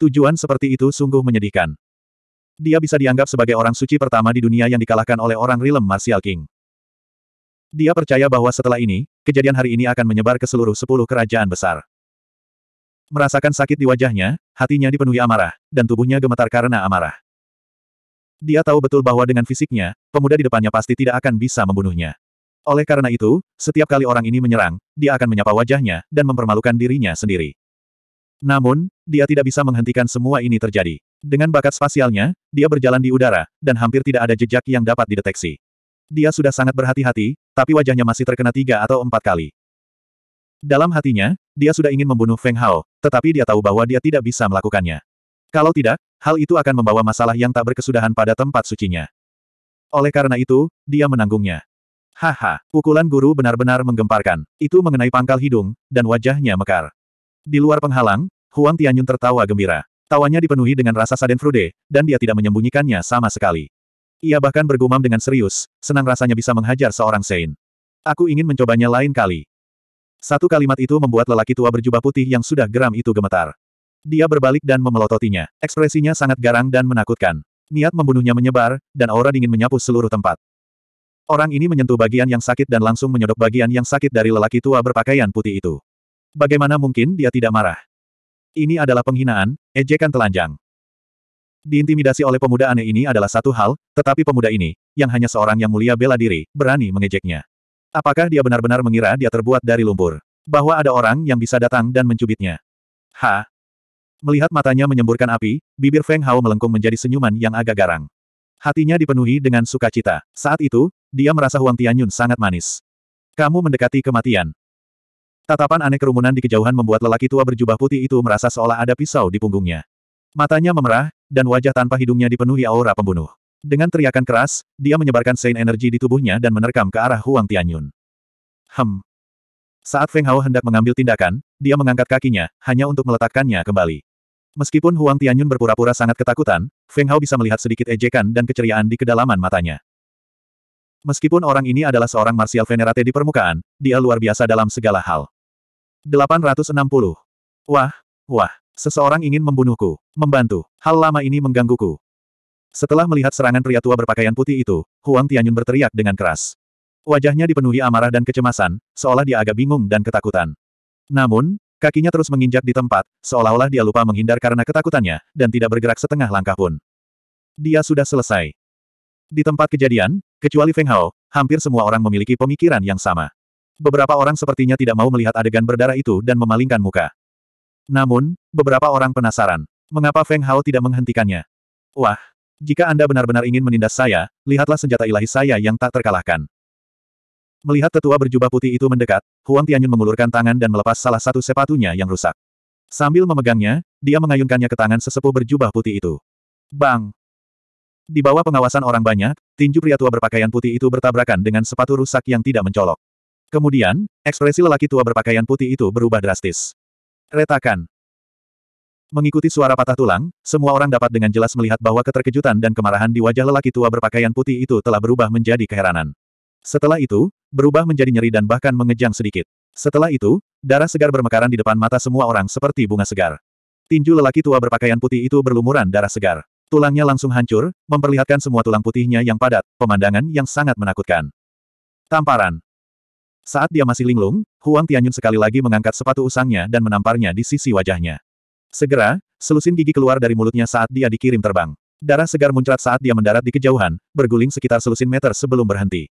[SPEAKER 1] Tujuan seperti itu sungguh menyedihkan. Dia bisa dianggap sebagai orang suci pertama di dunia yang dikalahkan oleh orang Rilem Martial King. Dia percaya bahwa setelah ini, kejadian hari ini akan menyebar ke seluruh sepuluh kerajaan besar. Merasakan sakit di wajahnya, hatinya dipenuhi amarah, dan tubuhnya gemetar karena amarah. Dia tahu betul bahwa dengan fisiknya, pemuda di depannya pasti tidak akan bisa membunuhnya. Oleh karena itu, setiap kali orang ini menyerang, dia akan menyapa wajahnya dan mempermalukan dirinya sendiri. Namun, dia tidak bisa menghentikan semua ini terjadi. Dengan bakat spasialnya, dia berjalan di udara, dan hampir tidak ada jejak yang dapat dideteksi. Dia sudah sangat berhati-hati, tapi wajahnya masih terkena tiga atau empat kali. Dalam hatinya, dia sudah ingin membunuh Feng Hao, tetapi dia tahu bahwa dia tidak bisa melakukannya. Kalau tidak, hal itu akan membawa masalah yang tak berkesudahan pada tempat sucinya. Oleh karena itu, dia menanggungnya. Haha, pukulan guru benar-benar menggemparkan. Itu mengenai pangkal hidung, dan wajahnya mekar. Di luar penghalang, Huang Tianyun tertawa gembira. Tawanya dipenuhi dengan rasa frude, dan dia tidak menyembunyikannya sama sekali. Ia bahkan bergumam dengan serius, senang rasanya bisa menghajar seorang Sein. Aku ingin mencobanya lain kali. Satu kalimat itu membuat lelaki tua berjubah putih yang sudah geram itu gemetar. Dia berbalik dan memelototinya. Ekspresinya sangat garang dan menakutkan. Niat membunuhnya menyebar, dan aura dingin menyapu seluruh tempat. Orang ini menyentuh bagian yang sakit dan langsung menyodok bagian yang sakit dari lelaki tua berpakaian putih itu. Bagaimana mungkin dia tidak marah? Ini adalah penghinaan, ejekan telanjang. Diintimidasi oleh pemuda aneh ini adalah satu hal, tetapi pemuda ini, yang hanya seorang yang mulia bela diri, berani mengejeknya. Apakah dia benar-benar mengira dia terbuat dari lumpur? Bahwa ada orang yang bisa datang dan mencubitnya? Hah? Melihat matanya menyemburkan api, bibir Feng Hao melengkung menjadi senyuman yang agak garang. Hatinya dipenuhi dengan sukacita. Saat itu, dia merasa Huang Tianyun sangat manis. Kamu mendekati kematian. Tatapan aneh kerumunan di kejauhan membuat lelaki tua berjubah putih itu merasa seolah ada pisau di punggungnya. Matanya memerah, dan wajah tanpa hidungnya dipenuhi aura pembunuh. Dengan teriakan keras, dia menyebarkan sein energi di tubuhnya dan menerkam ke arah Huang Tianyun. Hem. Saat Feng Hao hendak mengambil tindakan, dia mengangkat kakinya, hanya untuk meletakkannya kembali. Meskipun Huang Tianyun berpura-pura sangat ketakutan, Feng Hao bisa melihat sedikit ejekan dan keceriaan di kedalaman matanya. Meskipun orang ini adalah seorang martial venerate di permukaan, dia luar biasa dalam segala hal. 860. Wah, wah, seseorang ingin membunuhku, membantu, hal lama ini menggangguku. Setelah melihat serangan pria tua berpakaian putih itu, Huang Tianyun berteriak dengan keras. Wajahnya dipenuhi amarah dan kecemasan, seolah dia agak bingung dan ketakutan. Namun, Kakinya terus menginjak di tempat, seolah-olah dia lupa menghindar karena ketakutannya, dan tidak bergerak setengah langkah pun. Dia sudah selesai. Di tempat kejadian, kecuali Feng Hao, hampir semua orang memiliki pemikiran yang sama. Beberapa orang sepertinya tidak mau melihat adegan berdarah itu dan memalingkan muka. Namun, beberapa orang penasaran. Mengapa Feng Hao tidak menghentikannya? Wah, jika Anda benar-benar ingin menindas saya, lihatlah senjata ilahi saya yang tak terkalahkan. Melihat tetua berjubah putih itu mendekat, Huang Tianyun mengulurkan tangan dan melepas salah satu sepatunya yang rusak. Sambil memegangnya, dia mengayunkannya ke tangan sesepuh berjubah putih itu. Bang! Di bawah pengawasan orang banyak, tinju pria tua berpakaian putih itu bertabrakan dengan sepatu rusak yang tidak mencolok. Kemudian, ekspresi lelaki tua berpakaian putih itu berubah drastis. Retakan. Mengikuti suara patah tulang, semua orang dapat dengan jelas melihat bahwa keterkejutan dan kemarahan di wajah lelaki tua berpakaian putih itu telah berubah menjadi keheranan. Setelah itu, berubah menjadi nyeri dan bahkan mengejang sedikit. Setelah itu, darah segar bermekaran di depan mata semua orang seperti bunga segar. Tinju lelaki tua berpakaian putih itu berlumuran darah segar. Tulangnya langsung hancur, memperlihatkan semua tulang putihnya yang padat, pemandangan yang sangat menakutkan. Tamparan. Saat dia masih linglung, Huang Tianyun sekali lagi mengangkat sepatu usangnya dan menamparnya di sisi wajahnya. Segera, selusin gigi keluar dari mulutnya saat dia dikirim terbang. Darah segar muncrat saat dia mendarat di kejauhan, berguling sekitar selusin meter sebelum berhenti.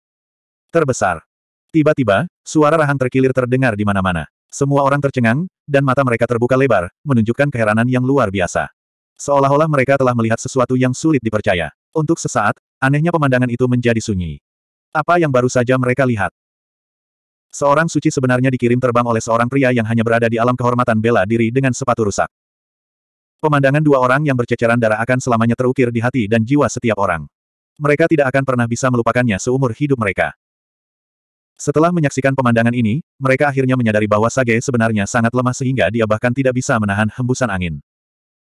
[SPEAKER 1] Terbesar. Tiba-tiba, suara rahang terkilir terdengar di mana-mana. Semua orang tercengang, dan mata mereka terbuka lebar, menunjukkan keheranan yang luar biasa. Seolah-olah mereka telah melihat sesuatu yang sulit dipercaya. Untuk sesaat, anehnya pemandangan itu menjadi sunyi. Apa yang baru saja mereka lihat? Seorang suci sebenarnya dikirim terbang oleh seorang pria yang hanya berada di alam kehormatan bela diri dengan sepatu rusak. Pemandangan dua orang yang berceceran darah akan selamanya terukir di hati dan jiwa setiap orang. Mereka tidak akan pernah bisa melupakannya seumur hidup mereka. Setelah menyaksikan pemandangan ini, mereka akhirnya menyadari bahwa Sage sebenarnya sangat lemah sehingga dia bahkan tidak bisa menahan hembusan angin.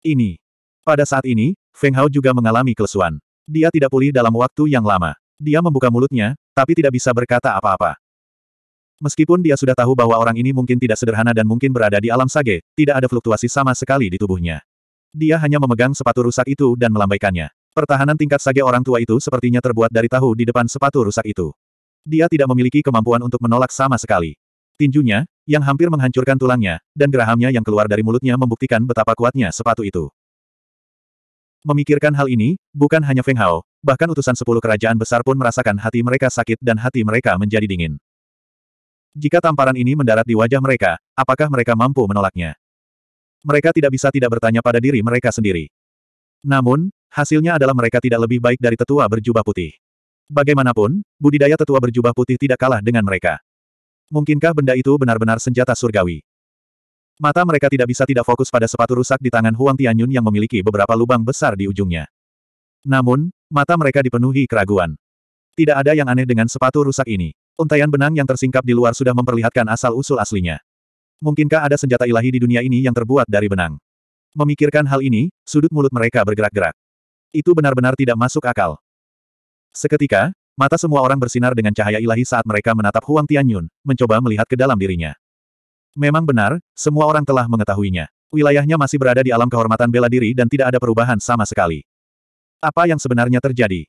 [SPEAKER 1] Ini. Pada saat ini, Feng Hao juga mengalami kelesuan. Dia tidak pulih dalam waktu yang lama. Dia membuka mulutnya, tapi tidak bisa berkata apa-apa. Meskipun dia sudah tahu bahwa orang ini mungkin tidak sederhana dan mungkin berada di alam Sage, tidak ada fluktuasi sama sekali di tubuhnya. Dia hanya memegang sepatu rusak itu dan melambaikannya. Pertahanan tingkat Sage orang tua itu sepertinya terbuat dari tahu di depan sepatu rusak itu. Dia tidak memiliki kemampuan untuk menolak sama sekali. Tinjunya, yang hampir menghancurkan tulangnya, dan gerahamnya yang keluar dari mulutnya membuktikan betapa kuatnya sepatu itu. Memikirkan hal ini, bukan hanya Feng Hao, bahkan utusan sepuluh kerajaan besar pun merasakan hati mereka sakit dan hati mereka menjadi dingin. Jika tamparan ini mendarat di wajah mereka, apakah mereka mampu menolaknya? Mereka tidak bisa tidak bertanya pada diri mereka sendiri. Namun, hasilnya adalah mereka tidak lebih baik dari tetua berjubah putih. Bagaimanapun, budidaya tetua berjubah putih tidak kalah dengan mereka. Mungkinkah benda itu benar-benar senjata surgawi? Mata mereka tidak bisa tidak fokus pada sepatu rusak di tangan Huang Tianyun yang memiliki beberapa lubang besar di ujungnya. Namun, mata mereka dipenuhi keraguan. Tidak ada yang aneh dengan sepatu rusak ini. Untaian benang yang tersingkap di luar sudah memperlihatkan asal-usul aslinya. Mungkinkah ada senjata ilahi di dunia ini yang terbuat dari benang? Memikirkan hal ini, sudut mulut mereka bergerak-gerak. Itu benar-benar tidak masuk akal. Seketika, mata semua orang bersinar dengan cahaya ilahi saat mereka menatap Huang Tianyun, mencoba melihat ke dalam dirinya. Memang benar, semua orang telah mengetahuinya. Wilayahnya masih berada di alam kehormatan bela diri dan tidak ada perubahan sama sekali. Apa yang sebenarnya terjadi?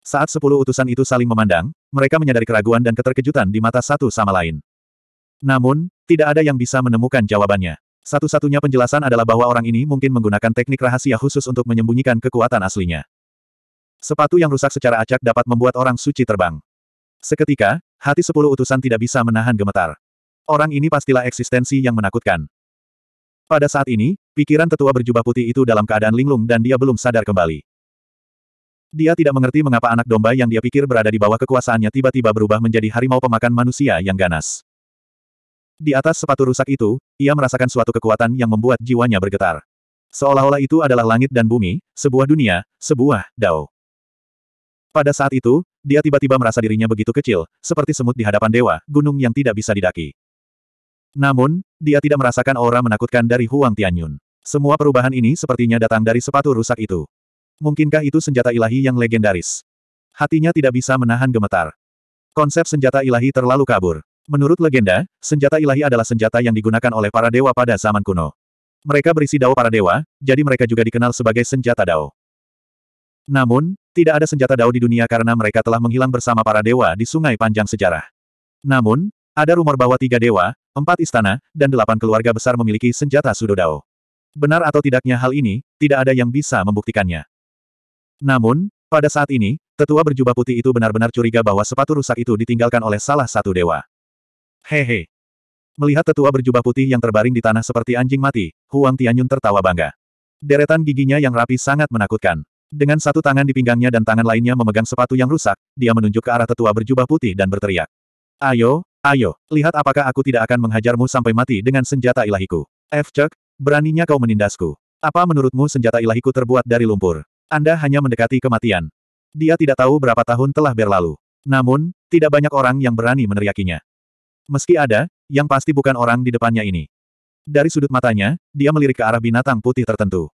[SPEAKER 1] Saat sepuluh utusan itu saling memandang, mereka menyadari keraguan dan keterkejutan di mata satu sama lain. Namun, tidak ada yang bisa menemukan jawabannya. Satu-satunya penjelasan adalah bahwa orang ini mungkin menggunakan teknik rahasia khusus untuk menyembunyikan kekuatan aslinya. Sepatu yang rusak secara acak dapat membuat orang suci terbang. Seketika, hati sepuluh utusan tidak bisa menahan gemetar. Orang ini pastilah eksistensi yang menakutkan. Pada saat ini, pikiran tetua berjubah putih itu dalam keadaan linglung dan dia belum sadar kembali. Dia tidak mengerti mengapa anak domba yang dia pikir berada di bawah kekuasaannya tiba-tiba berubah menjadi harimau pemakan manusia yang ganas. Di atas sepatu rusak itu, ia merasakan suatu kekuatan yang membuat jiwanya bergetar. Seolah-olah itu adalah langit dan bumi, sebuah dunia, sebuah dao. Pada saat itu, dia tiba-tiba merasa dirinya begitu kecil, seperti semut di hadapan dewa, gunung yang tidak bisa didaki. Namun, dia tidak merasakan aura menakutkan dari Huang Tianyun. Semua perubahan ini sepertinya datang dari sepatu rusak itu. Mungkinkah itu senjata ilahi yang legendaris? Hatinya tidak bisa menahan gemetar. Konsep senjata ilahi terlalu kabur. Menurut legenda, senjata ilahi adalah senjata yang digunakan oleh para dewa pada zaman kuno. Mereka berisi dao para dewa, jadi mereka juga dikenal sebagai senjata dao. Namun, tidak ada senjata dao di dunia karena mereka telah menghilang bersama para dewa di sungai panjang sejarah. Namun, ada rumor bahwa tiga dewa, empat istana, dan delapan keluarga besar memiliki senjata sudo dao. Benar atau tidaknya hal ini, tidak ada yang bisa membuktikannya. Namun, pada saat ini, tetua berjubah putih itu benar-benar curiga bahwa sepatu rusak itu ditinggalkan oleh salah satu dewa. Hehe. Melihat tetua berjubah putih yang terbaring di tanah seperti anjing mati, Huang Tianyun tertawa bangga. Deretan giginya yang rapi sangat menakutkan. Dengan satu tangan di pinggangnya dan tangan lainnya memegang sepatu yang rusak, dia menunjuk ke arah tetua berjubah putih dan berteriak. Ayo, ayo, lihat apakah aku tidak akan menghajarmu sampai mati dengan senjata ilahiku. F. Chuck, beraninya kau menindasku. Apa menurutmu senjata ilahiku terbuat dari lumpur? Anda hanya mendekati kematian. Dia tidak tahu berapa tahun telah berlalu. Namun, tidak banyak orang yang berani meneriakinya. Meski ada, yang pasti bukan orang di depannya ini. Dari sudut matanya, dia melirik ke arah binatang putih tertentu.